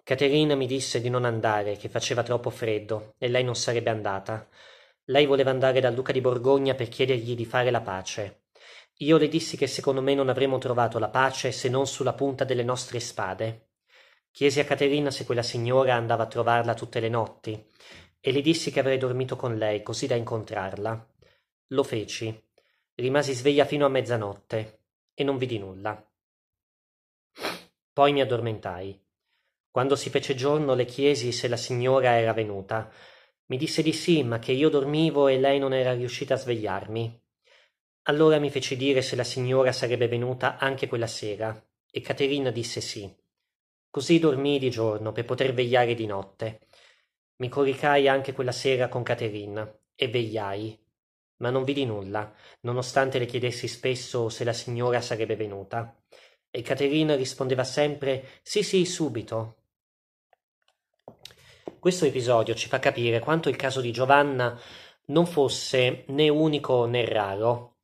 Caterina mi disse di non andare, che faceva troppo freddo e lei non sarebbe andata. Lei voleva andare dal duca di Borgogna per chiedergli di fare la pace. Io le dissi che secondo me non avremmo trovato la pace se non sulla punta delle nostre spade. Chiesi a Caterina se quella signora andava a trovarla tutte le notti e le dissi che avrei dormito con lei così da incontrarla. Lo feci. Rimasi sveglia fino a mezzanotte e non vidi nulla. Poi mi addormentai. Quando si fece giorno le chiesi se la signora era venuta mi disse di sì, ma che io dormivo e lei non era riuscita a svegliarmi. Allora mi feci dire se la signora sarebbe venuta anche quella sera, e Caterina disse sì. Così dormii di giorno per poter vegliare di notte. Mi coricai anche quella sera con Caterina e vegliai, ma non vidi nulla, nonostante le chiedessi spesso se la signora sarebbe venuta. E Caterina rispondeva sempre sì sì subito, questo episodio ci fa capire quanto il caso di Giovanna non fosse né unico né raro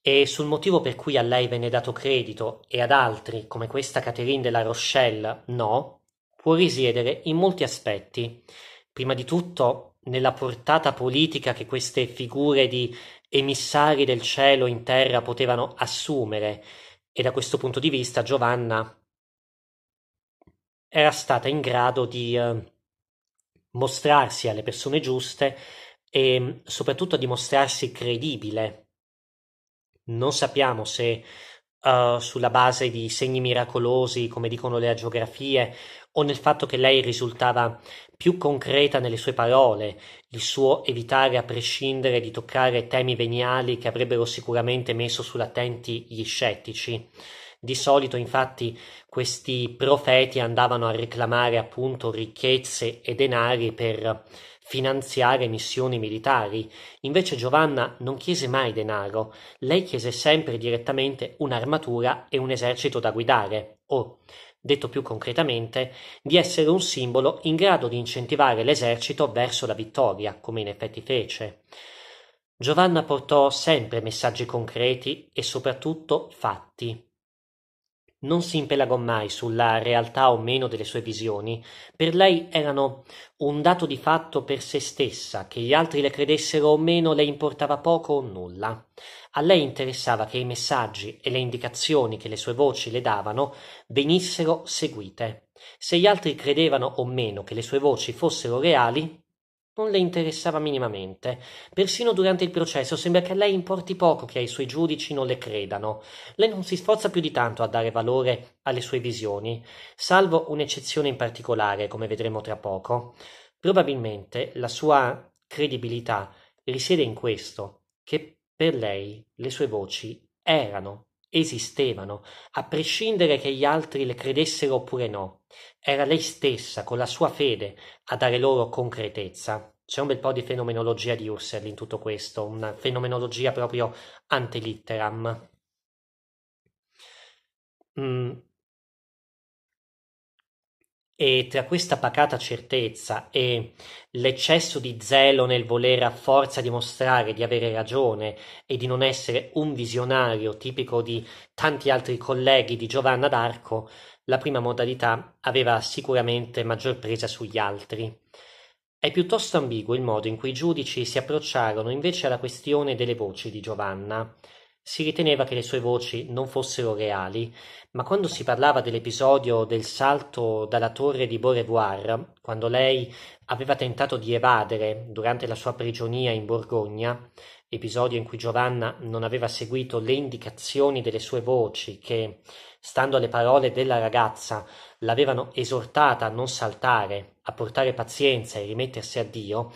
e sul motivo per cui a lei venne dato credito e ad altri, come questa Catherine della Rochelle, no, può risiedere in molti aspetti. Prima di tutto nella portata politica che queste figure di emissari del cielo in terra potevano assumere e da questo punto di vista Giovanna era stata in grado di eh, mostrarsi alle persone giuste e mm, soprattutto a dimostrarsi credibile. Non sappiamo se uh, sulla base di segni miracolosi, come dicono le agiografie, o nel fatto che lei risultava più concreta nelle sue parole, il suo evitare a prescindere di toccare temi veniali che avrebbero sicuramente messo sull'attenti gli scettici. Di solito infatti questi profeti andavano a reclamare appunto ricchezze e denari per finanziare missioni militari. Invece Giovanna non chiese mai denaro, lei chiese sempre direttamente un'armatura e un esercito da guidare, o, detto più concretamente, di essere un simbolo in grado di incentivare l'esercito verso la vittoria, come in effetti fece. Giovanna portò sempre messaggi concreti e soprattutto fatti. Non si impelagò mai sulla realtà o meno delle sue visioni, per lei erano un dato di fatto per se stessa, che gli altri le credessero o meno le importava poco o nulla. A lei interessava che i messaggi e le indicazioni che le sue voci le davano venissero seguite. Se gli altri credevano o meno che le sue voci fossero reali, non le interessava minimamente. Persino durante il processo sembra che a lei importi poco che ai suoi giudici non le credano. Lei non si sforza più di tanto a dare valore alle sue visioni, salvo un'eccezione in particolare, come vedremo tra poco. Probabilmente la sua credibilità risiede in questo, che per lei le sue voci erano esistevano, a prescindere che gli altri le credessero oppure no. Era lei stessa, con la sua fede, a dare loro concretezza. C'è un bel po' di fenomenologia di Husserl in tutto questo, una fenomenologia proprio antelitteram. Mm, e tra questa pacata certezza e l'eccesso di zelo nel voler a forza dimostrare di avere ragione e di non essere un visionario tipico di tanti altri colleghi di Giovanna d'Arco, la prima modalità aveva sicuramente maggior presa sugli altri. È piuttosto ambiguo il modo in cui i giudici si approcciarono invece alla questione delle voci di Giovanna. Si riteneva che le sue voci non fossero reali, ma quando si parlava dell'episodio del salto dalla torre di Beaurevoir, quando lei aveva tentato di evadere durante la sua prigionia in Borgogna, episodio in cui Giovanna non aveva seguito le indicazioni delle sue voci che, stando alle parole della ragazza, l'avevano esortata a non saltare, a portare pazienza e rimettersi a Dio,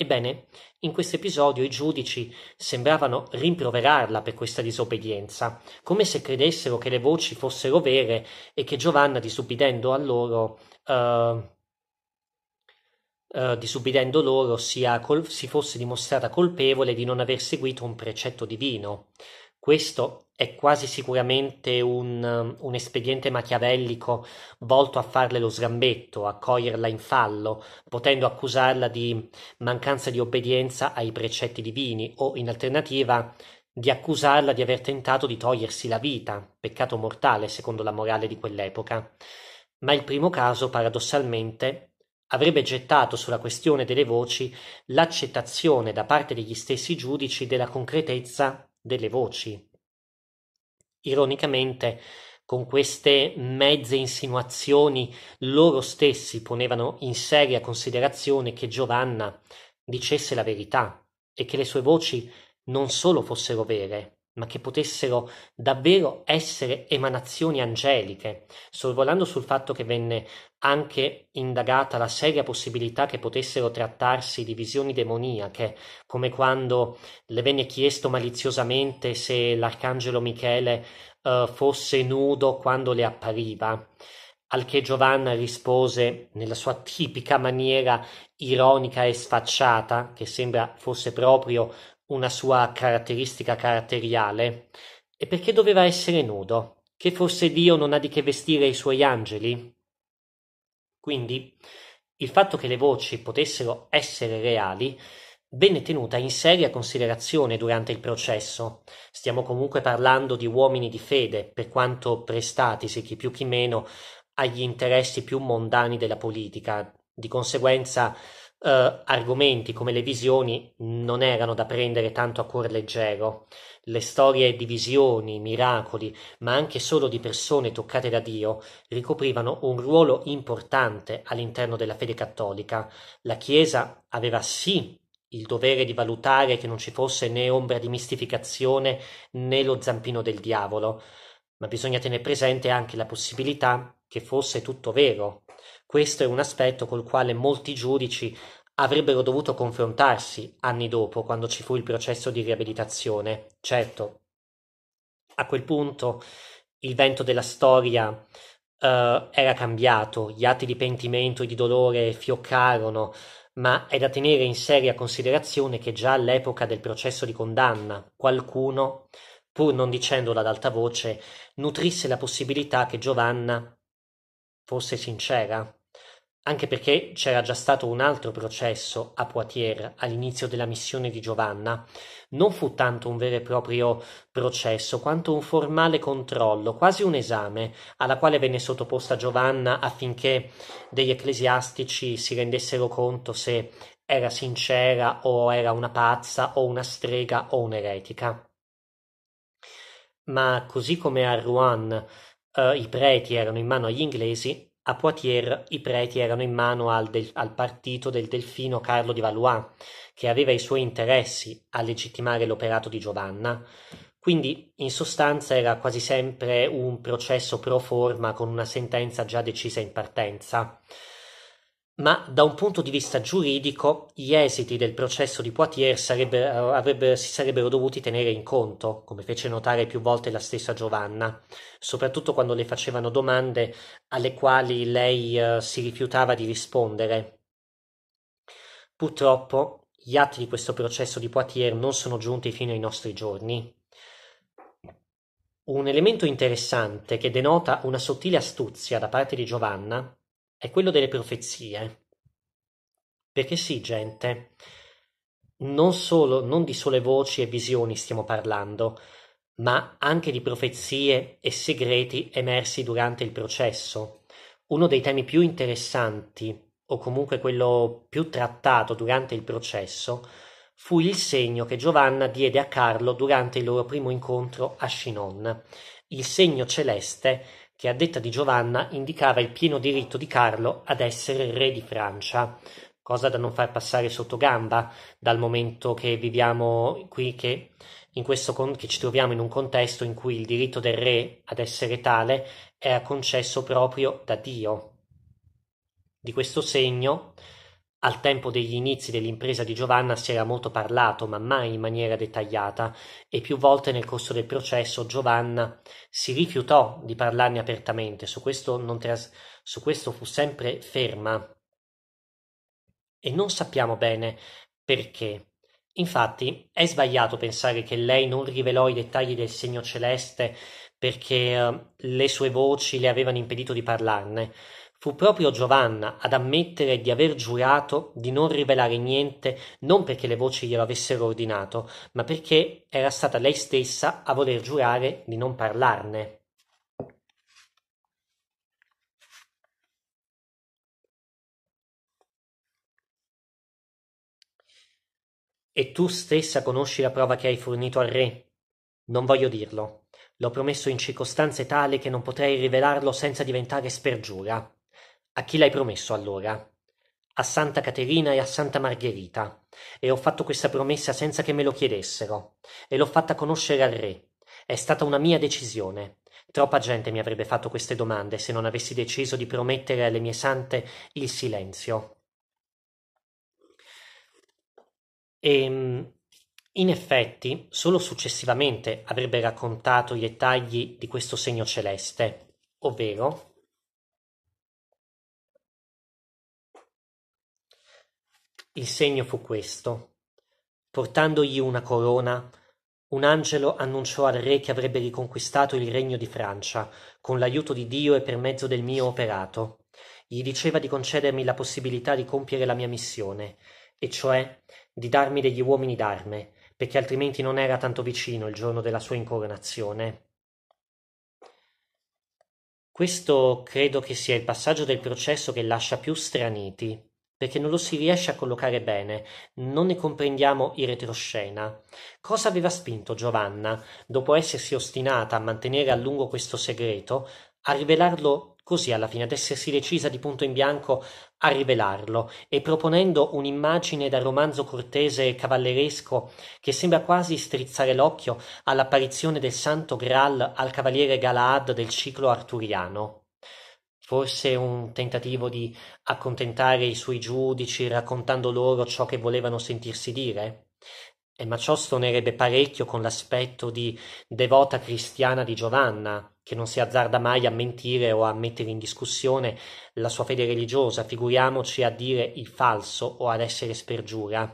Ebbene, in questo episodio i giudici sembravano rimproverarla per questa disobbedienza, come se credessero che le voci fossero vere e che Giovanna, disubbidendo a loro, uh, eh, uh, eh, disubbidendo loro col- si fosse dimostrata colpevole di non aver seguito un precetto divino. Questo è quasi sicuramente un, un, espediente machiavellico volto a farle lo sgambetto, a coglierla in fallo, potendo accusarla di mancanza di obbedienza ai precetti divini o, in alternativa, di accusarla di aver tentato di togliersi la vita, peccato mortale secondo la morale di quell'epoca. Ma il primo caso, paradossalmente, avrebbe gettato sulla questione delle voci l'accettazione da parte degli stessi giudici della concretezza delle voci ironicamente con queste mezze insinuazioni loro stessi ponevano in seria considerazione che Giovanna dicesse la verità e che le sue voci non solo fossero vere, ma che potessero davvero essere emanazioni angeliche, sorvolando sul fatto che venne anche indagata la seria possibilità che potessero trattarsi di visioni demoniache, come quando le venne chiesto maliziosamente se l'arcangelo Michele eh, fosse nudo quando le appariva. Al che Giovanna rispose nella sua tipica maniera ironica e sfacciata, che sembra fosse proprio una sua caratteristica caratteriale, e perché doveva essere nudo? Che forse Dio non ha di che vestire i suoi angeli? Quindi il fatto che le voci potessero essere reali venne tenuta in seria considerazione durante il processo. Stiamo comunque parlando di uomini di fede, per quanto prestatisi, chi più chi meno, agli interessi più mondani della politica. Di conseguenza Uh, argomenti come le visioni non erano da prendere tanto a cuor leggero. Le storie di visioni, miracoli, ma anche solo di persone toccate da Dio, ricoprivano un ruolo importante all'interno della fede cattolica. La Chiesa aveva sì il dovere di valutare che non ci fosse né ombra di mistificazione né lo zampino del diavolo, ma bisogna tenere presente anche la possibilità che fosse tutto vero, questo è un aspetto col quale molti giudici avrebbero dovuto confrontarsi anni dopo, quando ci fu il processo di riabilitazione. Certo, a quel punto il vento della storia uh, era cambiato, gli atti di pentimento e di dolore fioccarono, ma è da tenere in seria considerazione che già all'epoca del processo di condanna qualcuno, pur non dicendolo ad alta voce, nutrisse la possibilità che Giovanna fosse sincera anche perché c'era già stato un altro processo a Poitiers all'inizio della missione di Giovanna. Non fu tanto un vero e proprio processo quanto un formale controllo, quasi un esame, alla quale venne sottoposta Giovanna affinché degli ecclesiastici si rendessero conto se era sincera o era una pazza o una strega o un'eretica. Ma così come a Rouen eh, i preti erano in mano agli inglesi, a Poitiers i preti erano in mano al, del, al, partito del delfino Carlo di Valois, che aveva i suoi interessi a legittimare l'operato di Giovanna. Quindi, in sostanza, era quasi sempre un processo pro forma con una sentenza già decisa in partenza ma da un punto di vista giuridico gli esiti del processo di Poitiers sarebbero, avrebbero, si sarebbero dovuti tenere in conto, come fece notare più volte la stessa Giovanna, soprattutto quando le facevano domande alle quali lei eh, si rifiutava di rispondere. Purtroppo gli atti di questo processo di Poitiers non sono giunti fino ai nostri giorni. Un elemento interessante che denota una sottile astuzia da parte di Giovanna è quello delle profezie. Perché sì, gente, non, solo, non di sole voci e visioni stiamo parlando, ma anche di profezie e segreti emersi durante il processo. Uno dei temi più interessanti, o comunque quello più trattato durante il processo, fu il segno che Giovanna diede a Carlo durante il loro primo incontro a Shinon, il segno celeste che a detta di Giovanna indicava il pieno diritto di Carlo ad essere re di Francia, cosa da non far passare sotto gamba dal momento che viviamo qui che in questo con- che ci troviamo in un contesto in cui il diritto del re ad essere tale era concesso proprio da Dio. Di questo segno al tempo degli inizi dell'impresa di Giovanna si era molto parlato, ma mai in maniera dettagliata, e più volte nel corso del processo Giovanna si rifiutò di parlarne apertamente, su questo, tras- su questo fu sempre ferma. E non sappiamo bene perché. Infatti, è sbagliato pensare che lei non rivelò i dettagli del segno celeste perché uh, le sue voci le avevano impedito di parlarne. Fu proprio Giovanna ad ammettere di aver giurato di non rivelare niente non perché le voci glielo avessero ordinato, ma perché era stata lei stessa a voler giurare di non parlarne. E tu stessa conosci la prova che hai fornito al re. Non voglio dirlo. L'ho promesso in circostanze tali che non potrei rivelarlo senza diventare spergiura. A chi l'hai promesso allora? A Santa Caterina e a Santa Margherita. E ho fatto questa promessa senza che me lo chiedessero. E l'ho fatta conoscere al re. È stata una mia decisione. Troppa gente mi avrebbe fatto queste domande se non avessi deciso di promettere alle mie sante il silenzio. E ehm, in effetti, solo successivamente avrebbe raccontato i dettagli di questo segno celeste, ovvero Il segno fu questo. Portandogli una corona, un angelo annunciò al re che avrebbe riconquistato il regno di Francia, con l'aiuto di Dio e per mezzo del mio operato. Gli diceva di concedermi la possibilità di compiere la mia missione, e cioè di darmi degli uomini d'arme, perché altrimenti non era tanto vicino il giorno della sua incoronazione. Questo credo che sia il passaggio del processo che lascia più straniti perché non lo si riesce a collocare bene, non ne comprendiamo i retroscena. Cosa aveva spinto Giovanna, dopo essersi ostinata a mantenere a lungo questo segreto, a rivelarlo così alla fine, ad essersi decisa di punto in bianco a rivelarlo e proponendo un'immagine da romanzo cortese e cavalleresco che sembra quasi strizzare l'occhio all'apparizione del santo Graal al cavaliere Galaad del ciclo arturiano forse un tentativo di accontentare i suoi giudici raccontando loro ciò che volevano sentirsi dire? Eh, ma ciò stonerebbe parecchio con l'aspetto di devota cristiana di Giovanna, che non si azzarda mai a mentire o a mettere in discussione la sua fede religiosa, figuriamoci a dire il falso o ad essere spergiura.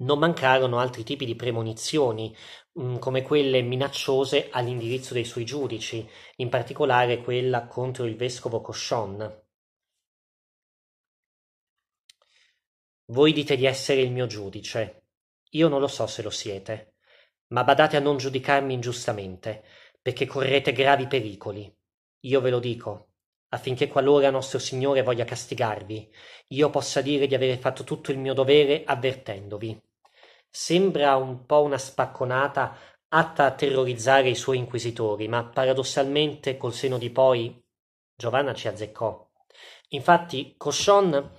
Non mancarono altri tipi di premonizioni, mm, come quelle minacciose all'indirizzo dei suoi giudici, in particolare quella contro il vescovo Cochon. Voi dite di essere il mio giudice. Io non lo so se lo siete, ma badate a non giudicarmi ingiustamente, perché correte gravi pericoli. Io ve lo dico, affinché qualora nostro Signore voglia castigarvi, io possa dire di avere fatto tutto il mio dovere avvertendovi. Sembra un po' una spacconata atta a terrorizzare i suoi inquisitori, ma paradossalmente col seno di poi Giovanna ci azzeccò. Infatti Cochon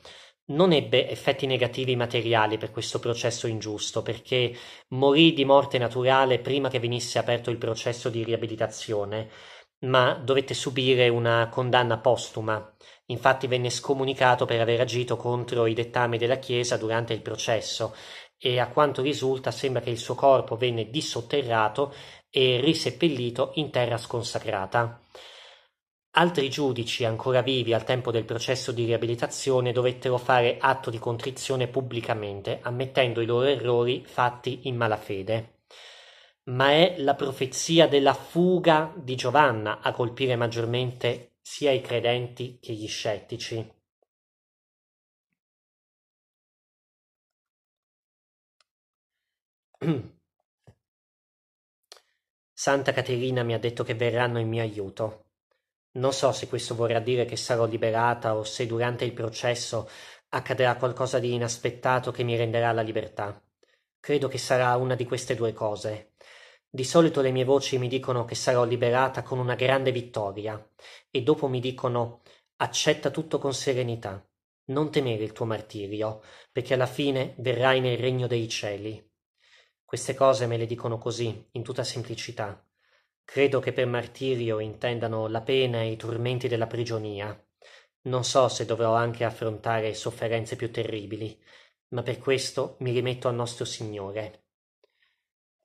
non ebbe effetti negativi materiali per questo processo ingiusto, perché morì di morte naturale prima che venisse aperto il processo di riabilitazione, ma dovette subire una condanna postuma. Infatti venne scomunicato per aver agito contro i dettami della Chiesa durante il processo e a quanto risulta sembra che il suo corpo venne dissotterrato e riseppellito in terra sconsacrata. Altri giudici ancora vivi al tempo del processo di riabilitazione dovettero fare atto di contrizione pubblicamente, ammettendo i loro errori fatti in malafede ma è la profezia della fuga di Giovanna a colpire maggiormente sia i credenti che gli scettici. Santa Caterina mi ha detto che verranno in mio aiuto. Non so se questo vorrà dire che sarò liberata o se durante il processo accadrà qualcosa di inaspettato che mi renderà la libertà. Credo che sarà una di queste due cose. Di solito le mie voci mi dicono che sarò liberata con una grande vittoria e dopo mi dicono accetta tutto con serenità. Non temere il tuo martirio, perché alla fine verrai nel regno dei cieli. Queste cose me le dicono così, in tutta semplicità. Credo che per martirio intendano la pena e i tormenti della prigionia. Non so se dovrò anche affrontare sofferenze più terribili, ma per questo mi rimetto a nostro Signore.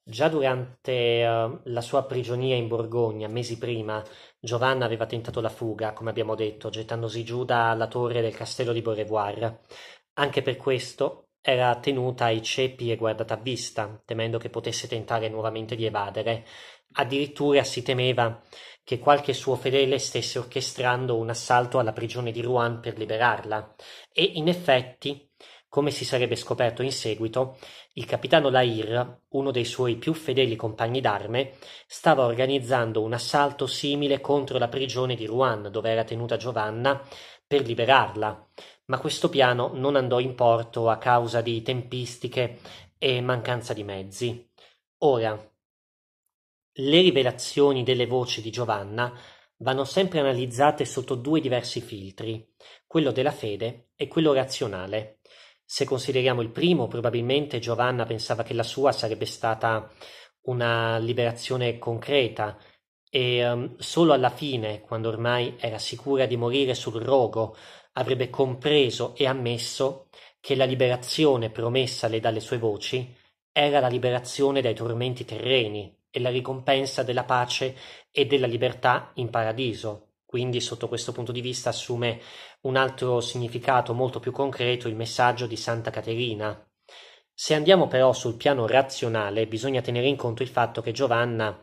Già durante uh, la sua prigionia in Borgogna, mesi prima, Giovanna aveva tentato la fuga, come abbiamo detto, gettandosi giù dalla torre del castello di Beaurevoir. Anche per questo era tenuta ai ceppi e guardata a vista, temendo che potesse tentare nuovamente di evadere. Addirittura si temeva che qualche suo fedele stesse orchestrando un assalto alla prigione di Rouen per liberarla. E in effetti, come si sarebbe scoperto in seguito, il capitano Lahir, uno dei suoi più fedeli compagni d'arme, stava organizzando un assalto simile contro la prigione di Rouen, dove era tenuta Giovanna, per liberarla ma questo piano non andò in porto a causa di tempistiche e mancanza di mezzi. Ora, le rivelazioni delle voci di Giovanna vanno sempre analizzate sotto due diversi filtri, quello della fede e quello razionale. Se consideriamo il primo, probabilmente Giovanna pensava che la sua sarebbe stata una liberazione concreta e um, solo alla fine, quando ormai era sicura di morire sul rogo, avrebbe compreso e ammesso che la liberazione promessale dalle sue voci era la liberazione dai tormenti terreni e la ricompensa della pace e della libertà in paradiso. Quindi sotto questo punto di vista assume un altro significato molto più concreto il messaggio di Santa Caterina. Se andiamo però sul piano razionale, bisogna tenere in conto il fatto che Giovanna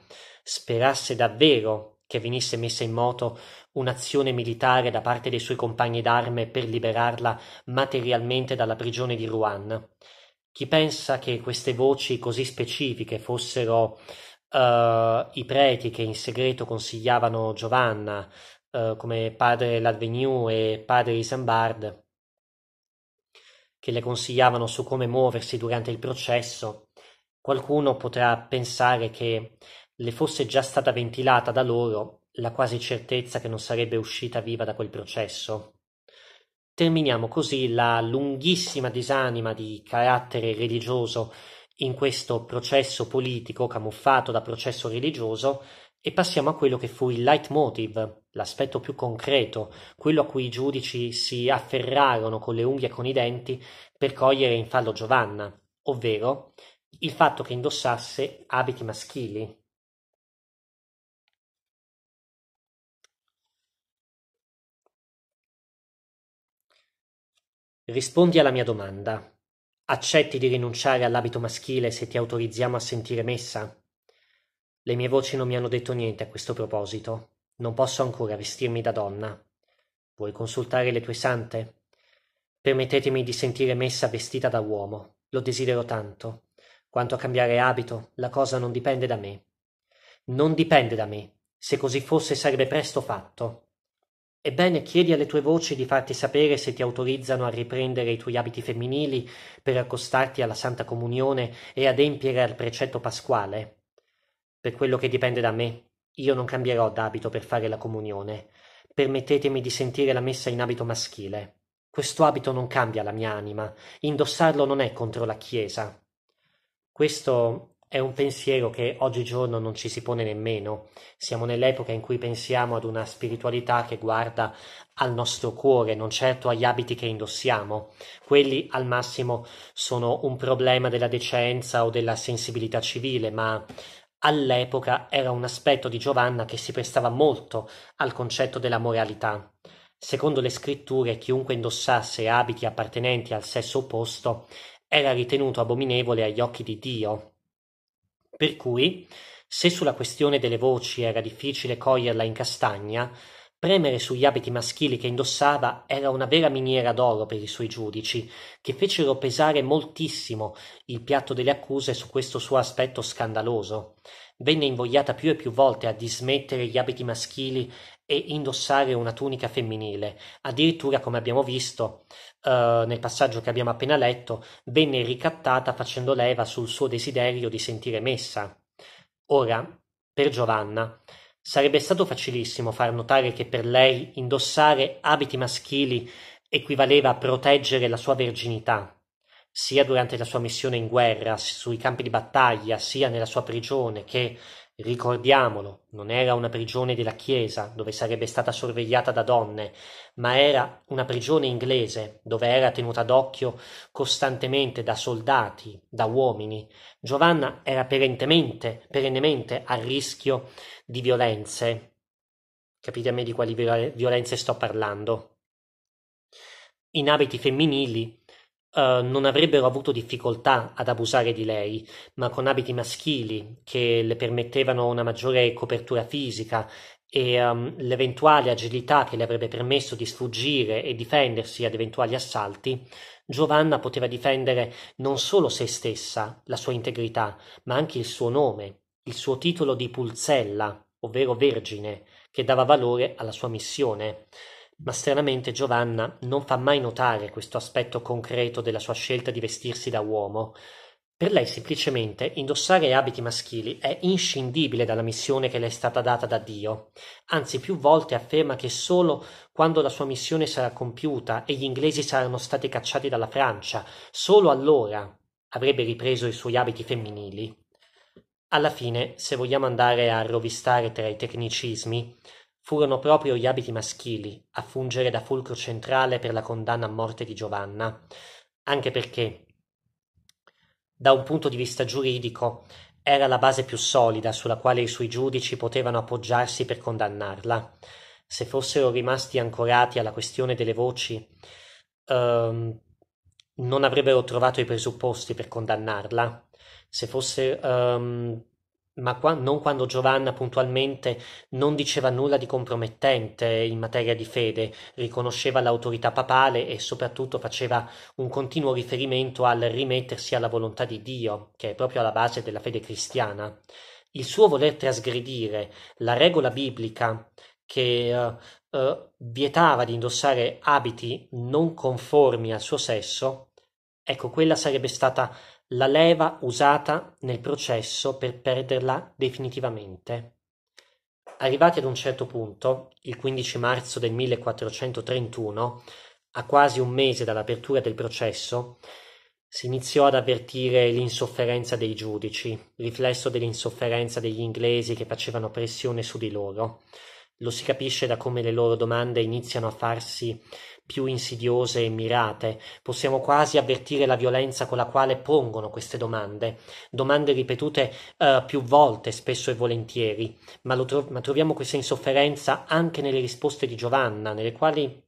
sperasse davvero che venisse messa in moto un'azione militare da parte dei suoi compagni d'arme per liberarla materialmente dalla prigione di Rouen. Chi pensa che queste voci così specifiche fossero uh, i preti che in segreto consigliavano Giovanna uh, come padre Ladvenu e padre Isambard, che le consigliavano su come muoversi durante il processo, qualcuno potrà pensare che le fosse già stata ventilata da loro la quasi certezza che non sarebbe uscita viva da quel processo. Terminiamo così la lunghissima disanima di carattere religioso in questo processo politico camuffato da processo religioso e passiamo a quello che fu il leitmotiv, l'aspetto più concreto, quello a cui i giudici si afferrarono con le unghie e con i denti per cogliere in fallo Giovanna, ovvero il fatto che indossasse abiti maschili, Rispondi alla mia domanda. Accetti di rinunciare all'abito maschile se ti autorizziamo a sentire messa? Le mie voci non mi hanno detto niente a questo proposito. Non posso ancora vestirmi da donna. Vuoi consultare le tue sante? Permettetemi di sentire messa vestita da uomo. Lo desidero tanto. Quanto a cambiare abito, la cosa non dipende da me. Non dipende da me. Se così fosse sarebbe presto fatto. Ebbene, chiedi alle tue voci di farti sapere se ti autorizzano a riprendere i tuoi abiti femminili per accostarti alla Santa Comunione e adempiere al precetto pasquale. Per quello che dipende da me, io non cambierò d'abito per fare la comunione. Permettetemi di sentire la messa in abito maschile. Questo abito non cambia la mia anima. Indossarlo non è contro la Chiesa. Questo è un pensiero che oggigiorno non ci si pone nemmeno. Siamo nell'epoca in cui pensiamo ad una spiritualità che guarda al nostro cuore, non certo agli abiti che indossiamo. Quelli al massimo sono un problema della decenza o della sensibilità civile, ma all'epoca era un aspetto di Giovanna che si prestava molto al concetto della moralità. Secondo le scritture, chiunque indossasse abiti appartenenti al sesso opposto era ritenuto abominevole agli occhi di Dio per cui, se sulla questione delle voci era difficile coglierla in castagna, Premere sugli abiti maschili che indossava era una vera miniera d'oro per i suoi giudici, che fecero pesare moltissimo il piatto delle accuse su questo suo aspetto scandaloso. Venne invogliata più e più volte a dismettere gli abiti maschili e indossare una tunica femminile. Addirittura, come abbiamo visto eh, nel passaggio che abbiamo appena letto, venne ricattata facendo leva sul suo desiderio di sentire messa. Ora, per Giovanna, sarebbe stato facilissimo far notare che per lei indossare abiti maschili equivaleva a proteggere la sua verginità, sia durante la sua missione in guerra, sui campi di battaglia, sia nella sua prigione che Ricordiamolo, non era una prigione della Chiesa, dove sarebbe stata sorvegliata da donne, ma era una prigione inglese, dove era tenuta d'occhio costantemente da soldati, da uomini. Giovanna era perennemente, perennemente a rischio di violenze. Capite a me di quali violenze sto parlando? In abiti femminili eh, non avrebbero avuto difficoltà ad abusare di lei, ma con abiti maschili che le permettevano una maggiore copertura fisica e um, l'eventuale agilità che le avrebbe permesso di sfuggire e difendersi ad eventuali assalti, Giovanna poteva difendere non solo se stessa, la sua integrità, ma anche il suo nome, il suo titolo di pulzella, ovvero vergine, che dava valore alla sua missione. Ma stranamente Giovanna non fa mai notare questo aspetto concreto della sua scelta di vestirsi da uomo. Per lei semplicemente indossare abiti maschili è inscindibile dalla missione che le è stata data da Dio. Anzi, più volte afferma che solo quando la sua missione sarà compiuta e gli inglesi saranno stati cacciati dalla Francia, solo allora avrebbe ripreso i suoi abiti femminili. Alla fine, se vogliamo andare a rovistare tra i tecnicismi, Furono proprio gli abiti maschili a fungere da fulcro centrale per la condanna a morte di Giovanna, anche perché, da un punto di vista giuridico, era la base più solida sulla quale i suoi giudici potevano appoggiarsi per condannarla. Se fossero rimasti ancorati alla questione delle voci, ehm, non avrebbero trovato i presupposti per condannarla. Se fosse, ehm, ma qua, non quando Giovanna puntualmente non diceva nulla di compromettente in materia di fede, riconosceva l'autorità papale e soprattutto faceva un continuo riferimento al rimettersi alla volontà di Dio, che è proprio alla base della fede cristiana. Il suo voler trasgredire la regola biblica che uh, uh, vietava di indossare abiti non conformi al suo sesso, ecco, quella sarebbe stata la leva usata nel processo per perderla definitivamente. Arrivati ad un certo punto, il 15 marzo del 1431, a quasi un mese dall'apertura del processo, si iniziò ad avvertire l'insofferenza dei giudici, riflesso dell'insofferenza degli inglesi che facevano pressione su di loro. Lo si capisce da come le loro domande iniziano a farsi più insidiose e mirate, possiamo quasi avvertire la violenza con la quale pongono queste domande, domande ripetute uh, più volte, spesso e volentieri, ma, tro- ma troviamo questa insofferenza anche nelle risposte di Giovanna, nelle quali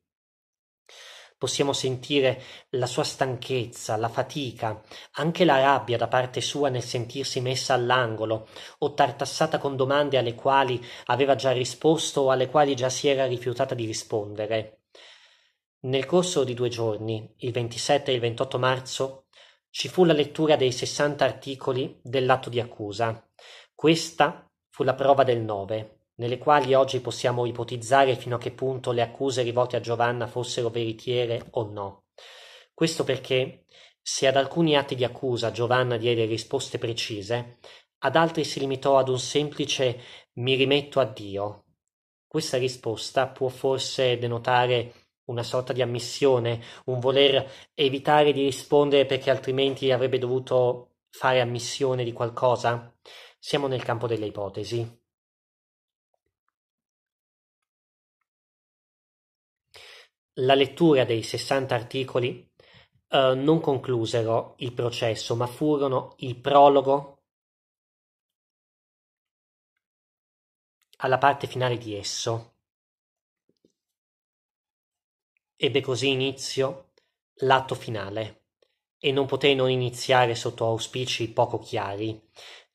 possiamo sentire la sua stanchezza, la fatica, anche la rabbia da parte sua nel sentirsi messa all'angolo o tartassata con domande alle quali aveva già risposto o alle quali già si era rifiutata di rispondere. Nel corso di due giorni, il 27 e il 28 marzo, ci fu la lettura dei 60 articoli dell'atto di accusa. Questa fu la prova del 9 nelle quali oggi possiamo ipotizzare fino a che punto le accuse rivolte a Giovanna fossero veritiere o no. Questo perché se ad alcuni atti di accusa Giovanna diede risposte precise, ad altri si limitò ad un semplice mi rimetto a Dio. Questa risposta può forse denotare una sorta di ammissione, un voler evitare di rispondere perché altrimenti avrebbe dovuto fare ammissione di qualcosa? Siamo nel campo delle ipotesi. La lettura dei 60 articoli eh, non conclusero il processo, ma furono il prologo alla parte finale di esso. Ebbe così inizio l'atto finale, e non potei non iniziare sotto auspici poco chiari.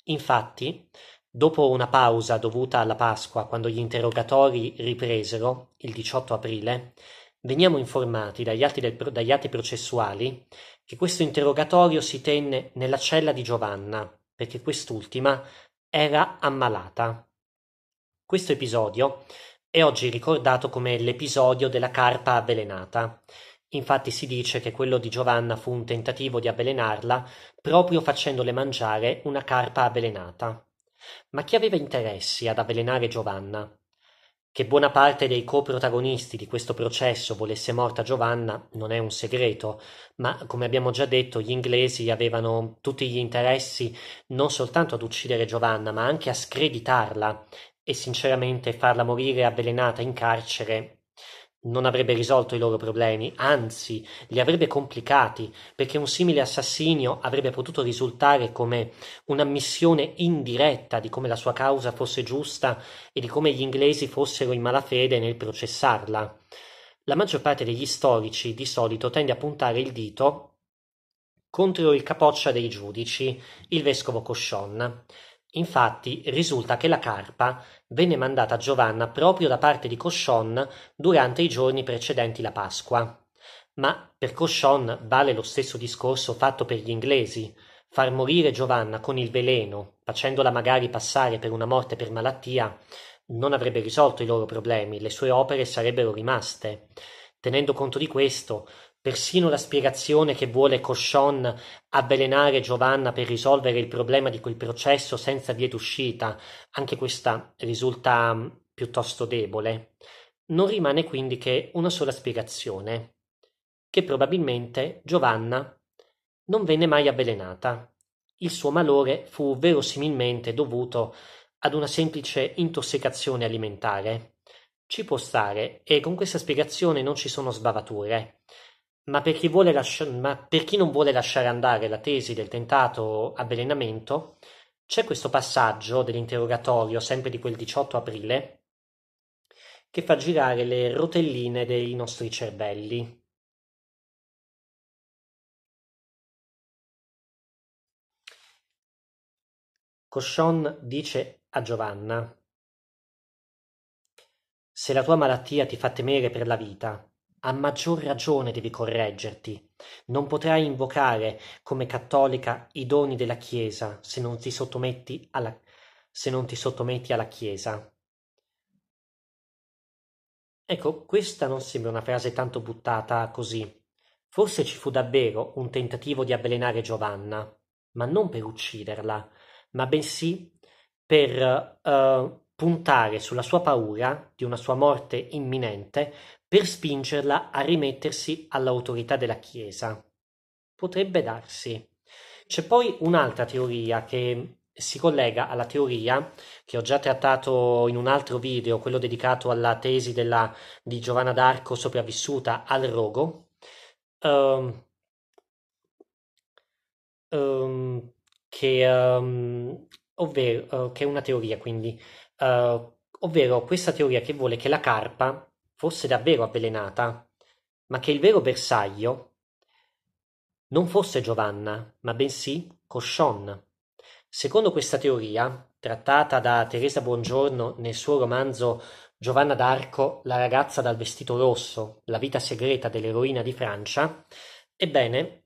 Infatti, dopo una pausa dovuta alla Pasqua, quando gli interrogatori ripresero, il 18 aprile, Veniamo informati dagli atti, del, dagli atti processuali che questo interrogatorio si tenne nella cella di Giovanna, perché quest'ultima era ammalata. Questo episodio è oggi ricordato come l'episodio della carpa avvelenata. Infatti si dice che quello di Giovanna fu un tentativo di avvelenarla proprio facendole mangiare una carpa avvelenata. Ma chi aveva interessi ad avvelenare Giovanna? Che buona parte dei coprotagonisti di questo processo volesse morta Giovanna non è un segreto, ma come abbiamo già detto gli inglesi avevano tutti gli interessi non soltanto ad uccidere Giovanna, ma anche a screditarla e sinceramente farla morire avvelenata in carcere non avrebbe risolto i loro problemi, anzi li avrebbe complicati, perché un simile assassinio avrebbe potuto risultare come un'ammissione indiretta di come la sua causa fosse giusta e di come gli inglesi fossero in malafede nel processarla. La maggior parte degli storici di solito tende a puntare il dito contro il capoccia dei giudici, il vescovo Coscionna, Infatti risulta che la carpa venne mandata a Giovanna proprio da parte di Coscion durante i giorni precedenti la Pasqua. Ma per Coscion vale lo stesso discorso fatto per gli inglesi. Far morire Giovanna con il veleno, facendola magari passare per una morte per malattia, non avrebbe risolto i loro problemi, le sue opere sarebbero rimaste. Tenendo conto di questo, Persino la spiegazione che vuole Cochon avvelenare Giovanna per risolvere il problema di quel processo senza via d'uscita, anche questa risulta mm, piuttosto debole. Non rimane quindi che una sola spiegazione, che probabilmente Giovanna non venne mai avvelenata. Il suo malore fu verosimilmente dovuto ad una semplice intossicazione alimentare. Ci può stare, e con questa spiegazione non ci sono sbavature. Ma per, lascia- ma per chi non vuole lasciare andare la tesi del tentato avvelenamento, c'è questo passaggio dell'interrogatorio, sempre di quel 18 aprile, che fa girare le rotelline dei nostri cervelli. Cochon dice a Giovanna: Se la tua malattia ti fa temere per la vita, a maggior ragione devi correggerti. Non potrai invocare, come cattolica, i doni della Chiesa se non ti sottometti alla, ti sottometti alla Chiesa. Ecco, questa non sembra una frase tanto buttata così. Forse ci fu davvero un tentativo di avvelenare Giovanna, ma non per ucciderla, ma bensì per uh, puntare sulla sua paura di una sua morte imminente per spingerla a rimettersi all'autorità della Chiesa. Potrebbe darsi. C'è poi un'altra teoria che si collega alla teoria che ho già trattato in un altro video, quello dedicato alla tesi della, di Giovanna d'Arco sopravvissuta al rogo, um, um, che, um, ovvero, uh, che è una teoria quindi uh, ovvero questa teoria che vuole che la carpa fosse davvero avvelenata, ma che il vero bersaglio non fosse Giovanna, ma bensì Cochon. Secondo questa teoria, trattata da Teresa Buongiorno nel suo romanzo Giovanna d'Arco, la ragazza dal vestito rosso, la vita segreta dell'eroina di Francia, ebbene,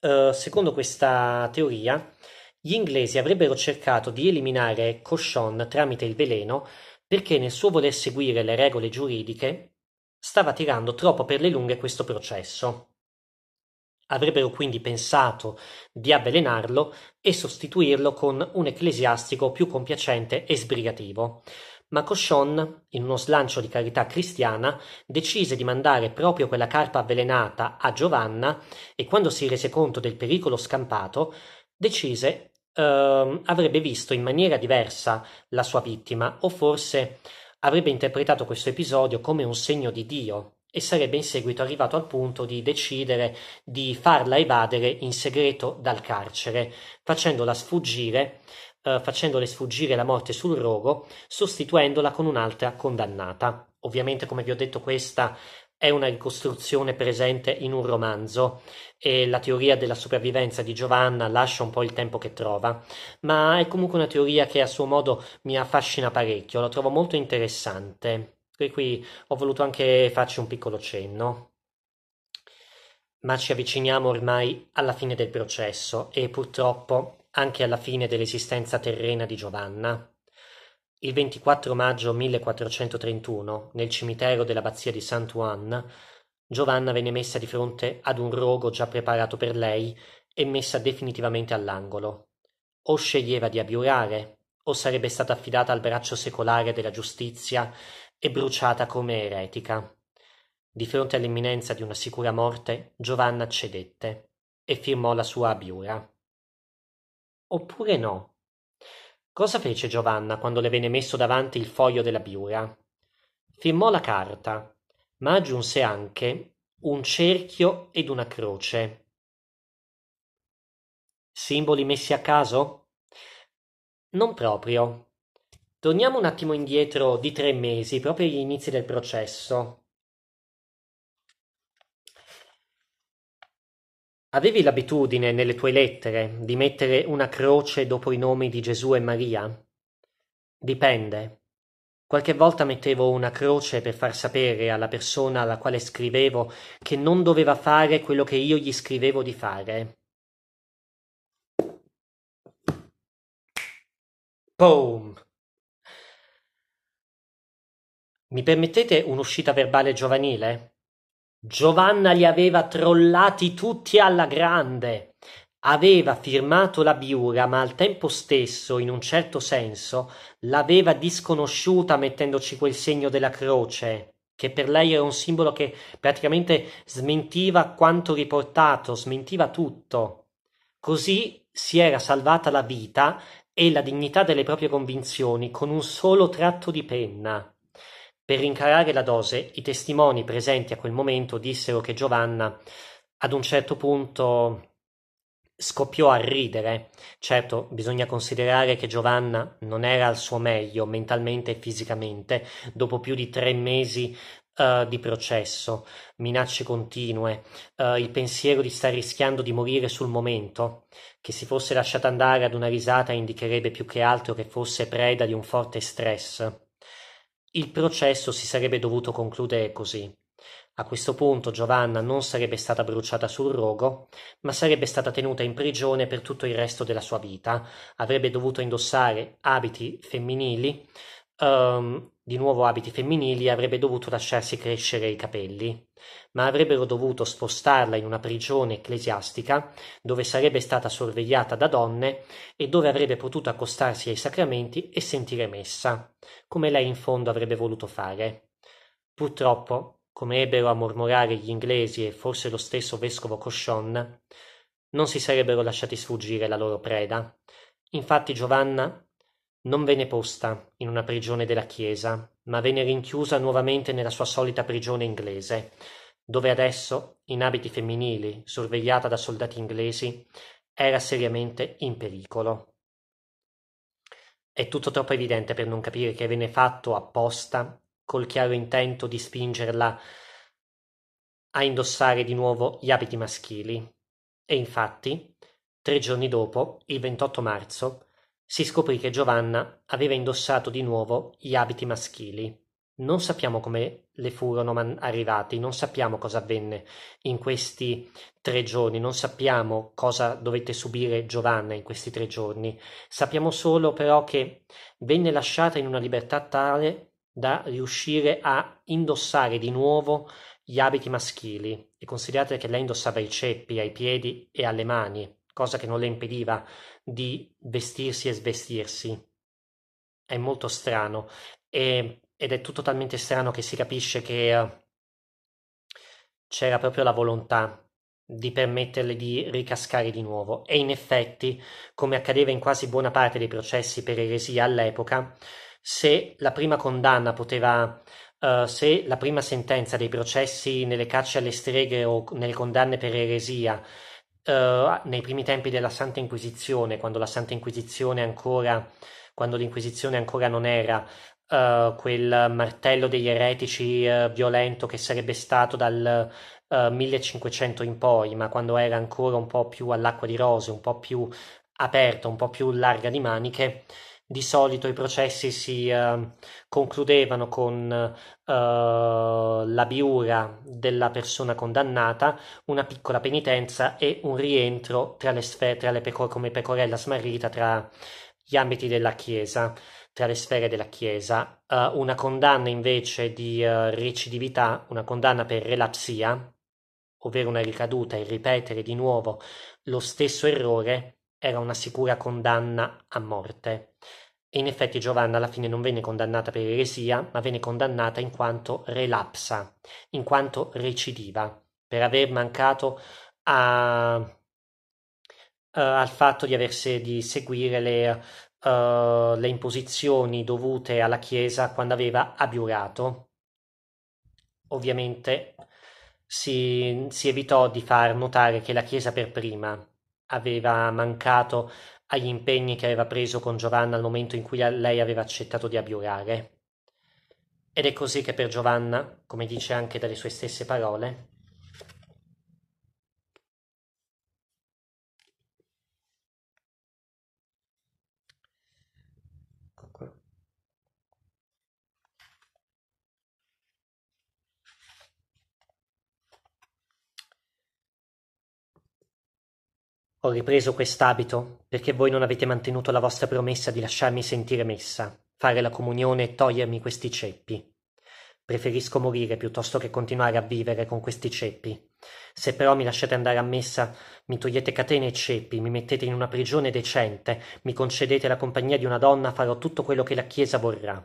eh, secondo questa teoria, gli inglesi avrebbero cercato di eliminare Cochon tramite il veleno perché nel suo voler seguire le regole giuridiche stava tirando troppo per le lunghe questo processo. Avrebbero quindi pensato di avvelenarlo e sostituirlo con un ecclesiastico più compiacente e sbrigativo. Ma Cochon, in uno slancio di carità cristiana, decise di mandare proprio quella carpa avvelenata a Giovanna e quando si rese conto del pericolo scampato, decise ehm, avrebbe visto in maniera diversa la sua vittima o forse avrebbe interpretato questo episodio come un segno di Dio e sarebbe in seguito arrivato al punto di decidere di farla evadere in segreto dal carcere, facendola sfuggire, eh, facendole sfuggire la morte sul rogo, sostituendola con un'altra condannata. Ovviamente, come vi ho detto, questa è una ricostruzione presente in un romanzo e la teoria della sopravvivenza di Giovanna lascia un po' il tempo che trova, ma è comunque una teoria che a suo modo mi affascina parecchio, la trovo molto interessante. Per cui ho voluto anche farci un piccolo cenno. Ma ci avviciniamo ormai alla fine del processo e purtroppo anche alla fine dell'esistenza terrena di Giovanna. Il 24 maggio 1431, nel cimitero dell'abbazia di Saint-Ouen, Giovanna venne messa di fronte ad un rogo già preparato per lei e messa definitivamente all'angolo. O sceglieva di abiurare, o sarebbe stata affidata al braccio secolare della giustizia e bruciata come eretica. Di fronte all'imminenza di una sicura morte, Giovanna cedette e firmò la sua abiura. Oppure no, Cosa fece Giovanna quando le venne messo davanti il foglio della biura? Firmò la carta, ma aggiunse anche un cerchio ed una croce. Simboli messi a caso? Non proprio. Torniamo un attimo indietro di tre mesi, proprio agli inizi del processo. Avevi l'abitudine, nelle tue lettere, di mettere una croce dopo i nomi di Gesù e Maria? Dipende. Qualche volta mettevo una croce per far sapere alla persona alla quale scrivevo che non doveva fare quello che io gli scrivevo di fare. Boom! Mi permettete un'uscita verbale giovanile? Giovanna li aveva trollati tutti alla grande. Aveva firmato la biura, ma al tempo stesso, in un certo senso, l'aveva disconosciuta mettendoci quel segno della croce, che per lei era un simbolo che praticamente smentiva quanto riportato, smentiva tutto. Così si era salvata la vita e la dignità delle proprie convinzioni con un solo tratto di penna. Per rincarare la dose, i testimoni presenti a quel momento dissero che Giovanna ad un certo punto scoppiò a ridere. Certo, bisogna considerare che Giovanna non era al suo meglio mentalmente e fisicamente dopo più di tre mesi uh, di processo, minacce continue, uh, il pensiero di star rischiando di morire sul momento, che si fosse lasciata andare ad una risata indicherebbe più che altro che fosse preda di un forte stress. Il processo si sarebbe dovuto concludere così. A questo punto Giovanna non sarebbe stata bruciata sul rogo, ma sarebbe stata tenuta in prigione per tutto il resto della sua vita, avrebbe dovuto indossare abiti femminili, um, di nuovo abiti femminili avrebbe dovuto lasciarsi crescere i capelli, ma avrebbero dovuto spostarla in una prigione ecclesiastica dove sarebbe stata sorvegliata da donne e dove avrebbe potuto accostarsi ai sacramenti e sentire messa, come lei in fondo avrebbe voluto fare. Purtroppo, come ebbero a mormorare gli inglesi e forse lo stesso vescovo Cochon, non si sarebbero lasciati sfuggire la loro preda. Infatti Giovanna non venne posta in una prigione della Chiesa, ma venne rinchiusa nuovamente nella sua solita prigione inglese, dove adesso, in abiti femminili, sorvegliata da soldati inglesi, era seriamente in pericolo. È tutto troppo evidente per non capire che venne fatto apposta col chiaro intento di spingerla a indossare di nuovo gli abiti maschili. E infatti, tre giorni dopo, il 28 marzo, si scoprì che Giovanna aveva indossato di nuovo gli abiti maschili. Non sappiamo come le furono man- arrivati, non sappiamo cosa avvenne in questi tre giorni, non sappiamo cosa dovette subire Giovanna in questi tre giorni. Sappiamo solo però che venne lasciata in una libertà tale da riuscire a indossare di nuovo gli abiti maschili e considerate che lei indossava i ceppi ai piedi e alle mani, cosa che non le impediva di vestirsi e svestirsi. È molto strano e, ed è tutto talmente strano che si capisce che eh, c'era proprio la volontà di permetterle di ricascare di nuovo e in effetti, come accadeva in quasi buona parte dei processi per eresia all'epoca, se la prima condanna poteva Uh, se la prima sentenza dei processi nelle cacce alle streghe o nelle condanne per eresia uh, nei primi tempi della Santa Inquisizione, quando la Santa Inquisizione ancora, quando l'Inquisizione ancora non era uh, quel martello degli eretici uh, violento che sarebbe stato dal 1500 in poi, ma quando era ancora un po' più all'acqua di rose, un po' più aperta, un po' più larga di maniche, di solito i processi si uh, concludevano con uh, la biura della persona condannata, una piccola penitenza e un rientro tra le sfere, tra le pecor- come pecorella smarrita tra gli ambiti della Chiesa, tra le sfere della Chiesa. Uh, una condanna invece di eh, recidività, una condanna per relapsia, ovvero una ricaduta e ripetere di nuovo lo stesso errore, era una sicura condanna a morte. E in effetti Giovanna alla fine non venne condannata per eresia, ma venne condannata in quanto relapsa, in quanto recidiva, per aver mancato a, uh, al fatto di, averse, di seguire le, uh, le imposizioni dovute alla Chiesa quando aveva abiurato. Ovviamente si, si evitò di far notare che la Chiesa per prima aveva mancato agli impegni che aveva preso con Giovanna al momento in cui lei aveva accettato di abiurare. Ed è così che per Giovanna, come dice anche dalle sue stesse parole, Ho ripreso quest'abito perché voi non avete mantenuto la vostra promessa di lasciarmi sentire messa, fare la comunione e togliermi questi ceppi. Preferisco morire piuttosto che continuare a vivere con questi ceppi. Se però mi lasciate andare a messa, mi togliete catene e ceppi, mi mettete in una prigione decente, mi concedete la compagnia di una donna, farò tutto quello che la Chiesa vorrà.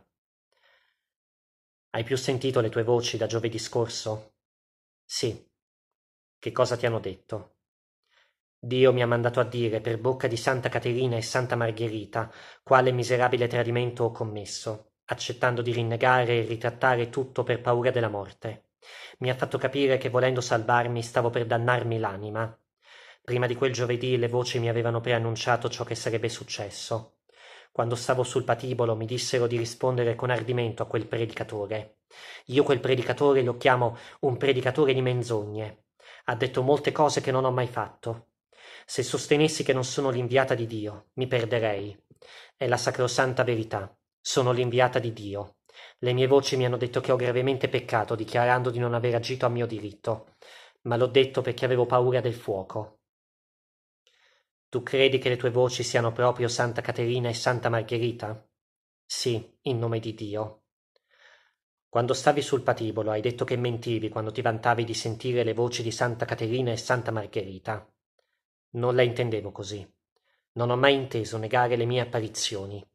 Hai più sentito le tue voci da giovedì scorso? Sì. Che cosa ti hanno detto? Dio mi ha mandato a dire per bocca di Santa Caterina e Santa Margherita quale miserabile tradimento ho commesso, accettando di rinnegare e ritrattare tutto per paura della morte. Mi ha fatto capire che volendo salvarmi stavo per dannarmi l'anima. Prima di quel giovedì le voci mi avevano preannunciato ciò che sarebbe successo. Quando stavo sul patibolo mi dissero di rispondere con ardimento a quel predicatore. Io quel predicatore lo chiamo un predicatore di menzogne. Ha detto molte cose che non ho mai fatto. Se sostenessi che non sono l'inviata di Dio, mi perderei. È la sacrosanta verità. Sono l'inviata di Dio. Le mie voci mi hanno detto che ho gravemente peccato, dichiarando di non aver agito a mio diritto, ma l'ho detto perché avevo paura del fuoco. Tu credi che le tue voci siano proprio Santa Caterina e Santa Margherita? Sì, in nome di Dio. Quando stavi sul patibolo hai detto che mentivi quando ti vantavi di sentire le voci di Santa Caterina e Santa Margherita. Non la intendevo così. Non ho mai inteso negare le mie apparizioni.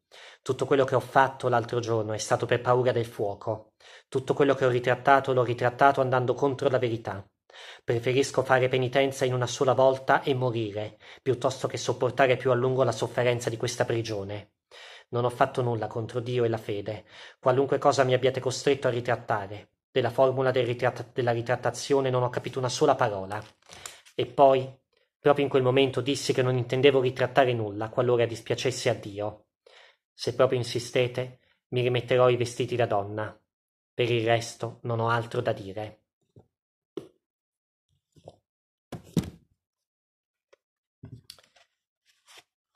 Tutto quello che ho fatto l'altro giorno è stato per paura del fuoco. Tutto quello che ho ritrattato l'ho ritrattato andando contro la verità. Preferisco fare penitenza in una sola volta e morire, piuttosto che sopportare più a lungo la sofferenza di questa prigione. Non ho fatto nulla contro Dio e la fede, qualunque cosa mi abbiate costretto a ritrattare. Della formula del ritratt- della ritrattazione non ho capito una sola parola. E poi Proprio in quel momento dissi che non intendevo ritrattare nulla qualora dispiacesse a Dio. Se proprio insistete, mi rimetterò i vestiti da donna. Per il resto non ho altro da dire.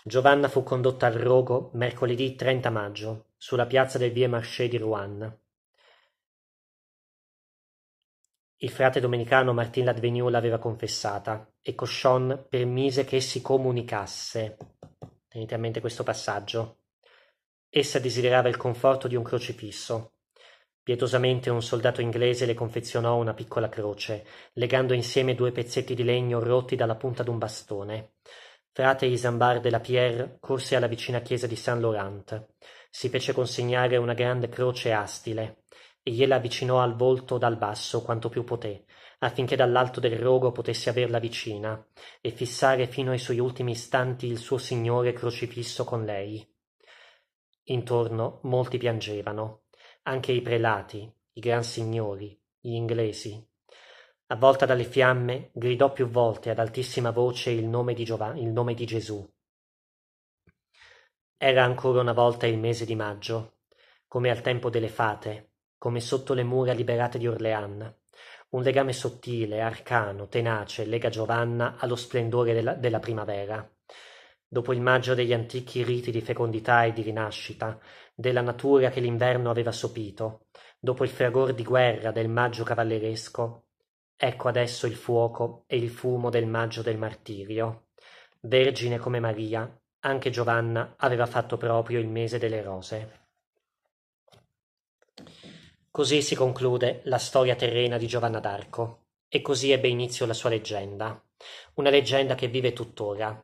Giovanna fu condotta al rogo mercoledì 30 maggio, sulla piazza del Vie Marché di Rouen. Il frate domenicano Martin Ladvenu l'aveva confessata, e Cauchon permise che si comunicasse. Tenete a mente questo passaggio. Essa desiderava il conforto di un crocifisso. Pietosamente un soldato inglese le confezionò una piccola croce, legando insieme due pezzetti di legno rotti dalla punta d'un bastone. Frate Isambard de la Pierre corse alla vicina chiesa di Saint Laurent. Si fece consegnare una grande croce astile, e gliela avvicinò al volto dal basso quanto più poté, affinché dall'alto del rogo potesse averla vicina e fissare fino ai suoi ultimi istanti il suo signore crocifisso con lei. Intorno molti piangevano, anche i prelati, i gran signori, gli inglesi. Avvolta dalle fiamme, gridò più volte ad altissima voce il nome di, Giov- il nome di Gesù. Era ancora una volta il mese di maggio, come al tempo delle fate, come sotto le mura liberate di Orleanna. Un legame sottile, arcano, tenace lega Giovanna allo splendore della, della primavera. Dopo il maggio degli antichi riti di fecondità e di rinascita, della natura che l'inverno aveva sopito, dopo il fragor di guerra del maggio cavalleresco, ecco adesso il fuoco e il fumo del maggio del martirio. Vergine come Maria, anche Giovanna aveva fatto proprio il mese delle rose. Così si conclude la storia terrena di Giovanna d'Arco e così ebbe inizio la sua leggenda, una leggenda che vive tuttora.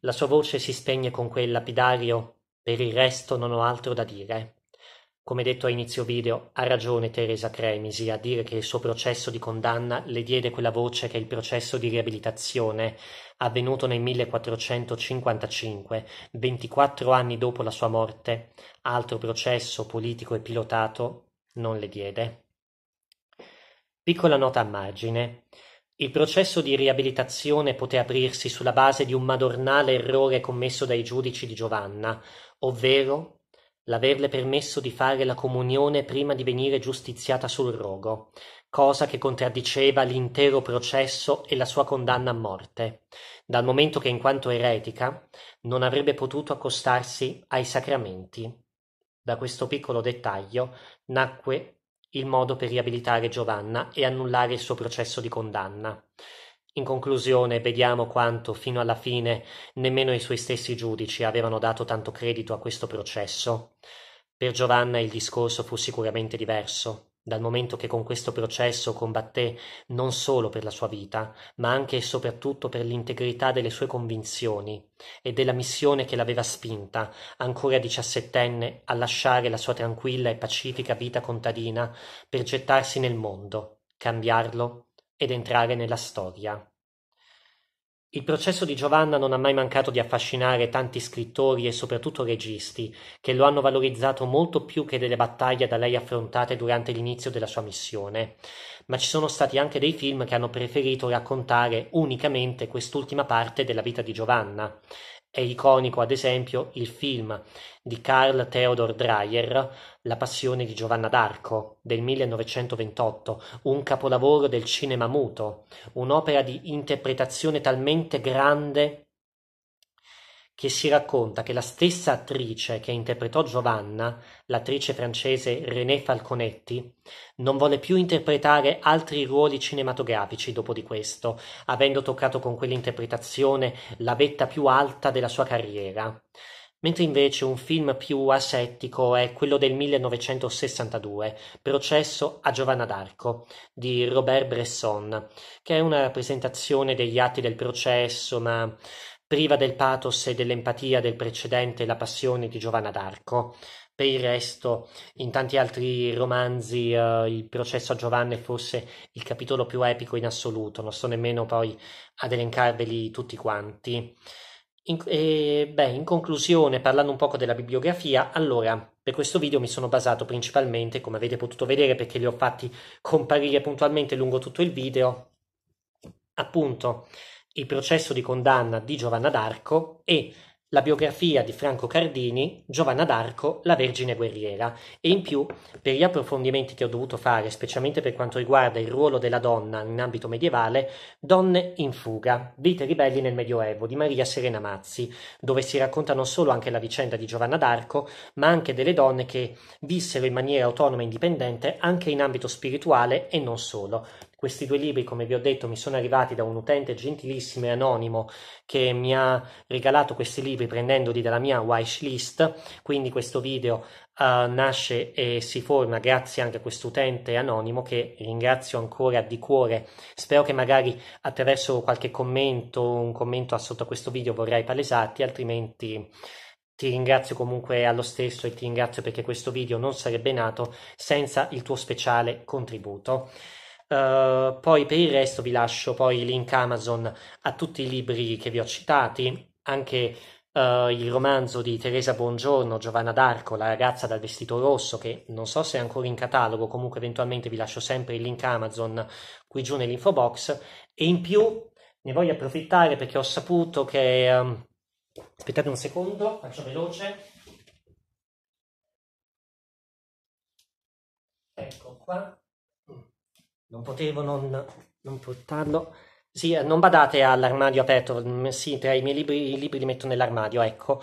La sua voce si spegne con quel lapidario per il resto non ho altro da dire. Come detto a inizio video, ha ragione Teresa Cremisi a dire che il suo processo di condanna le diede quella voce che il processo di riabilitazione, avvenuto nel 1455, 24 anni dopo la sua morte, altro processo politico e pilotato, non le diede. Piccola nota a margine. Il processo di riabilitazione poté aprirsi sulla base di un madornale errore commesso dai giudici di Giovanna, ovvero l'averle permesso di fare la comunione prima di venire giustiziata sul rogo, cosa che contraddiceva l'intero processo e la sua condanna a morte, dal momento che in quanto eretica non avrebbe potuto accostarsi ai sacramenti. Da questo piccolo dettaglio Nacque il modo per riabilitare Giovanna e annullare il suo processo di condanna. In conclusione, vediamo quanto, fino alla fine, nemmeno i suoi stessi giudici avevano dato tanto credito a questo processo. Per Giovanna il discorso fu sicuramente diverso dal momento che con questo processo combatté non solo per la sua vita, ma anche e soprattutto per l'integrità delle sue convinzioni e della missione che l'aveva spinta, ancora diciassettenne, a lasciare la sua tranquilla e pacifica vita contadina per gettarsi nel mondo, cambiarlo ed entrare nella storia. Il processo di Giovanna non ha mai mancato di affascinare tanti scrittori e soprattutto registi, che lo hanno valorizzato molto più che delle battaglie da lei affrontate durante l'inizio della sua missione. Ma ci sono stati anche dei film che hanno preferito raccontare unicamente quest'ultima parte della vita di Giovanna. È iconico, ad esempio, il film di Carl Theodor Dreyer, La passione di Giovanna d'Arco, del 1928, un capolavoro del cinema muto, un'opera di interpretazione talmente grande che si racconta che la stessa attrice che interpretò Giovanna, l'attrice francese René Falconetti, non volle più interpretare altri ruoli cinematografici dopo di questo, avendo toccato con quell'interpretazione la vetta più alta della sua carriera. Mentre invece un film più asettico è quello del 1962, Processo a Giovanna d'Arco, di Robert Bresson, che è una rappresentazione degli atti del processo, ma priva del pathos e dell'empatia del precedente La passione di Giovanna d'Arco. Per il resto, in tanti altri romanzi, eh, il processo a Giovanna è forse il capitolo più epico in assoluto, non sto nemmeno poi ad elencarveli tutti quanti. In, e, eh, beh, in conclusione, parlando un poco della bibliografia, allora, per questo video mi sono basato principalmente, come avete potuto vedere perché li ho fatti comparire puntualmente lungo tutto il video, appunto il processo di condanna di Giovanna d'Arco e la biografia di Franco Cardini, Giovanna d'Arco, la Vergine guerriera e in più per gli approfondimenti che ho dovuto fare, specialmente per quanto riguarda il ruolo della donna in ambito medievale, Donne in fuga, vite ribelli nel Medioevo di Maria Serena Mazzi, dove si racconta non solo anche la vicenda di Giovanna d'Arco, ma anche delle donne che vissero in maniera autonoma e indipendente anche in ambito spirituale e non solo, questi due libri, come vi ho detto, mi sono arrivati da un utente gentilissimo e anonimo che mi ha regalato questi libri prendendoli dalla mia wishlist, quindi questo video Uh, nasce e si forma grazie anche a questo utente anonimo che ringrazio ancora di cuore. Spero che magari attraverso qualche commento, un commento sotto questo video vorrai palesarti, altrimenti ti ringrazio comunque allo stesso e ti ringrazio perché questo video non sarebbe nato senza il tuo speciale contributo. Eh, poi per il resto vi lascio poi il link Amazon a tutti i libri che vi ho citati, anche Uh, il romanzo di Teresa Buongiorno, Giovanna d'Arco, La ragazza dal vestito rosso, che non so se è ancora in catalogo, comunque eventualmente vi lascio sempre il link Amazon qui giù nell'info box. E in più ne voglio approfittare perché ho saputo che. Um, aspettate un secondo, faccio veloce. Ecco qua non potevo non, non portarlo. Sì, eh, non badate all'armadio aperto, mm, sì, tra i miei libri, i libri li metto nell'armadio, ecco.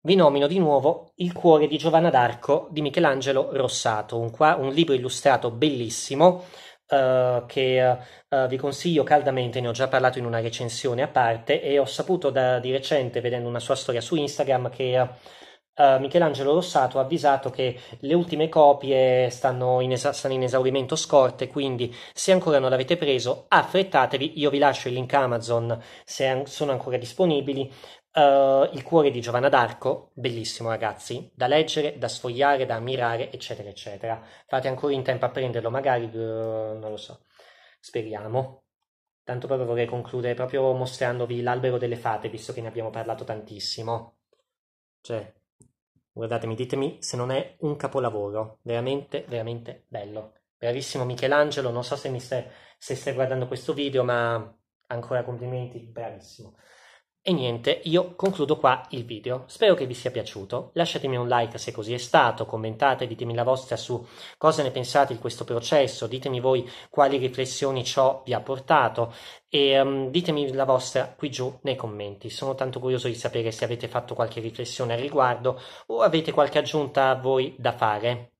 Vi nomino di nuovo Il cuore di Giovanna d'Arco di Michelangelo Rossato, un, qua, un libro illustrato bellissimo uh, che uh, vi consiglio caldamente, ne ho già parlato in una recensione a parte e ho saputo da, di recente, vedendo una sua storia su Instagram, che... Uh, Uh, Michelangelo Rossato ha avvisato che le ultime copie stanno in, esa- stanno in, esaurimento scorte, quindi se ancora non l'avete preso affrettatevi, io vi lascio il link Amazon se an- sono ancora disponibili. Uh, il cuore di Giovanna d'Arco, bellissimo ragazzi, da leggere, da sfogliare, da ammirare, eccetera, eccetera. Fate ancora in tempo a prenderlo, magari, uh, non lo so, speriamo. Tanto proprio vorrei concludere proprio mostrandovi l'albero delle fate, visto che ne abbiamo parlato tantissimo. Cioè, Guardatemi, ditemi se non è un capolavoro, veramente, veramente bello. Bravissimo Michelangelo, non so se, stai, se stai guardando questo video, ma ancora complimenti, bravissimo. E niente, io concludo qua il video. Spero che vi sia piaciuto. Lasciatemi un like se così è stato, commentate, ditemi la vostra su cosa ne pensate di questo processo, ditemi voi quali riflessioni ciò vi ha portato e um, ditemi la vostra qui giù nei commenti. Sono tanto curioso di sapere se avete fatto qualche riflessione al riguardo o avete qualche aggiunta a voi da fare.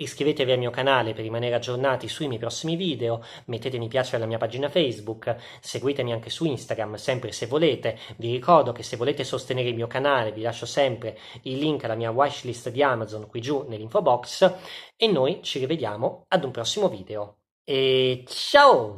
Iscrivetevi al mio canale per rimanere aggiornati sui miei prossimi video, mettete mi piace alla mia pagina Facebook, seguitemi anche su Instagram sempre se volete. Vi ricordo che se volete sostenere il mio canale vi lascio sempre il link alla mia wishlist di Amazon qui giù nell'info box e noi ci rivediamo ad un prossimo video. E ciao!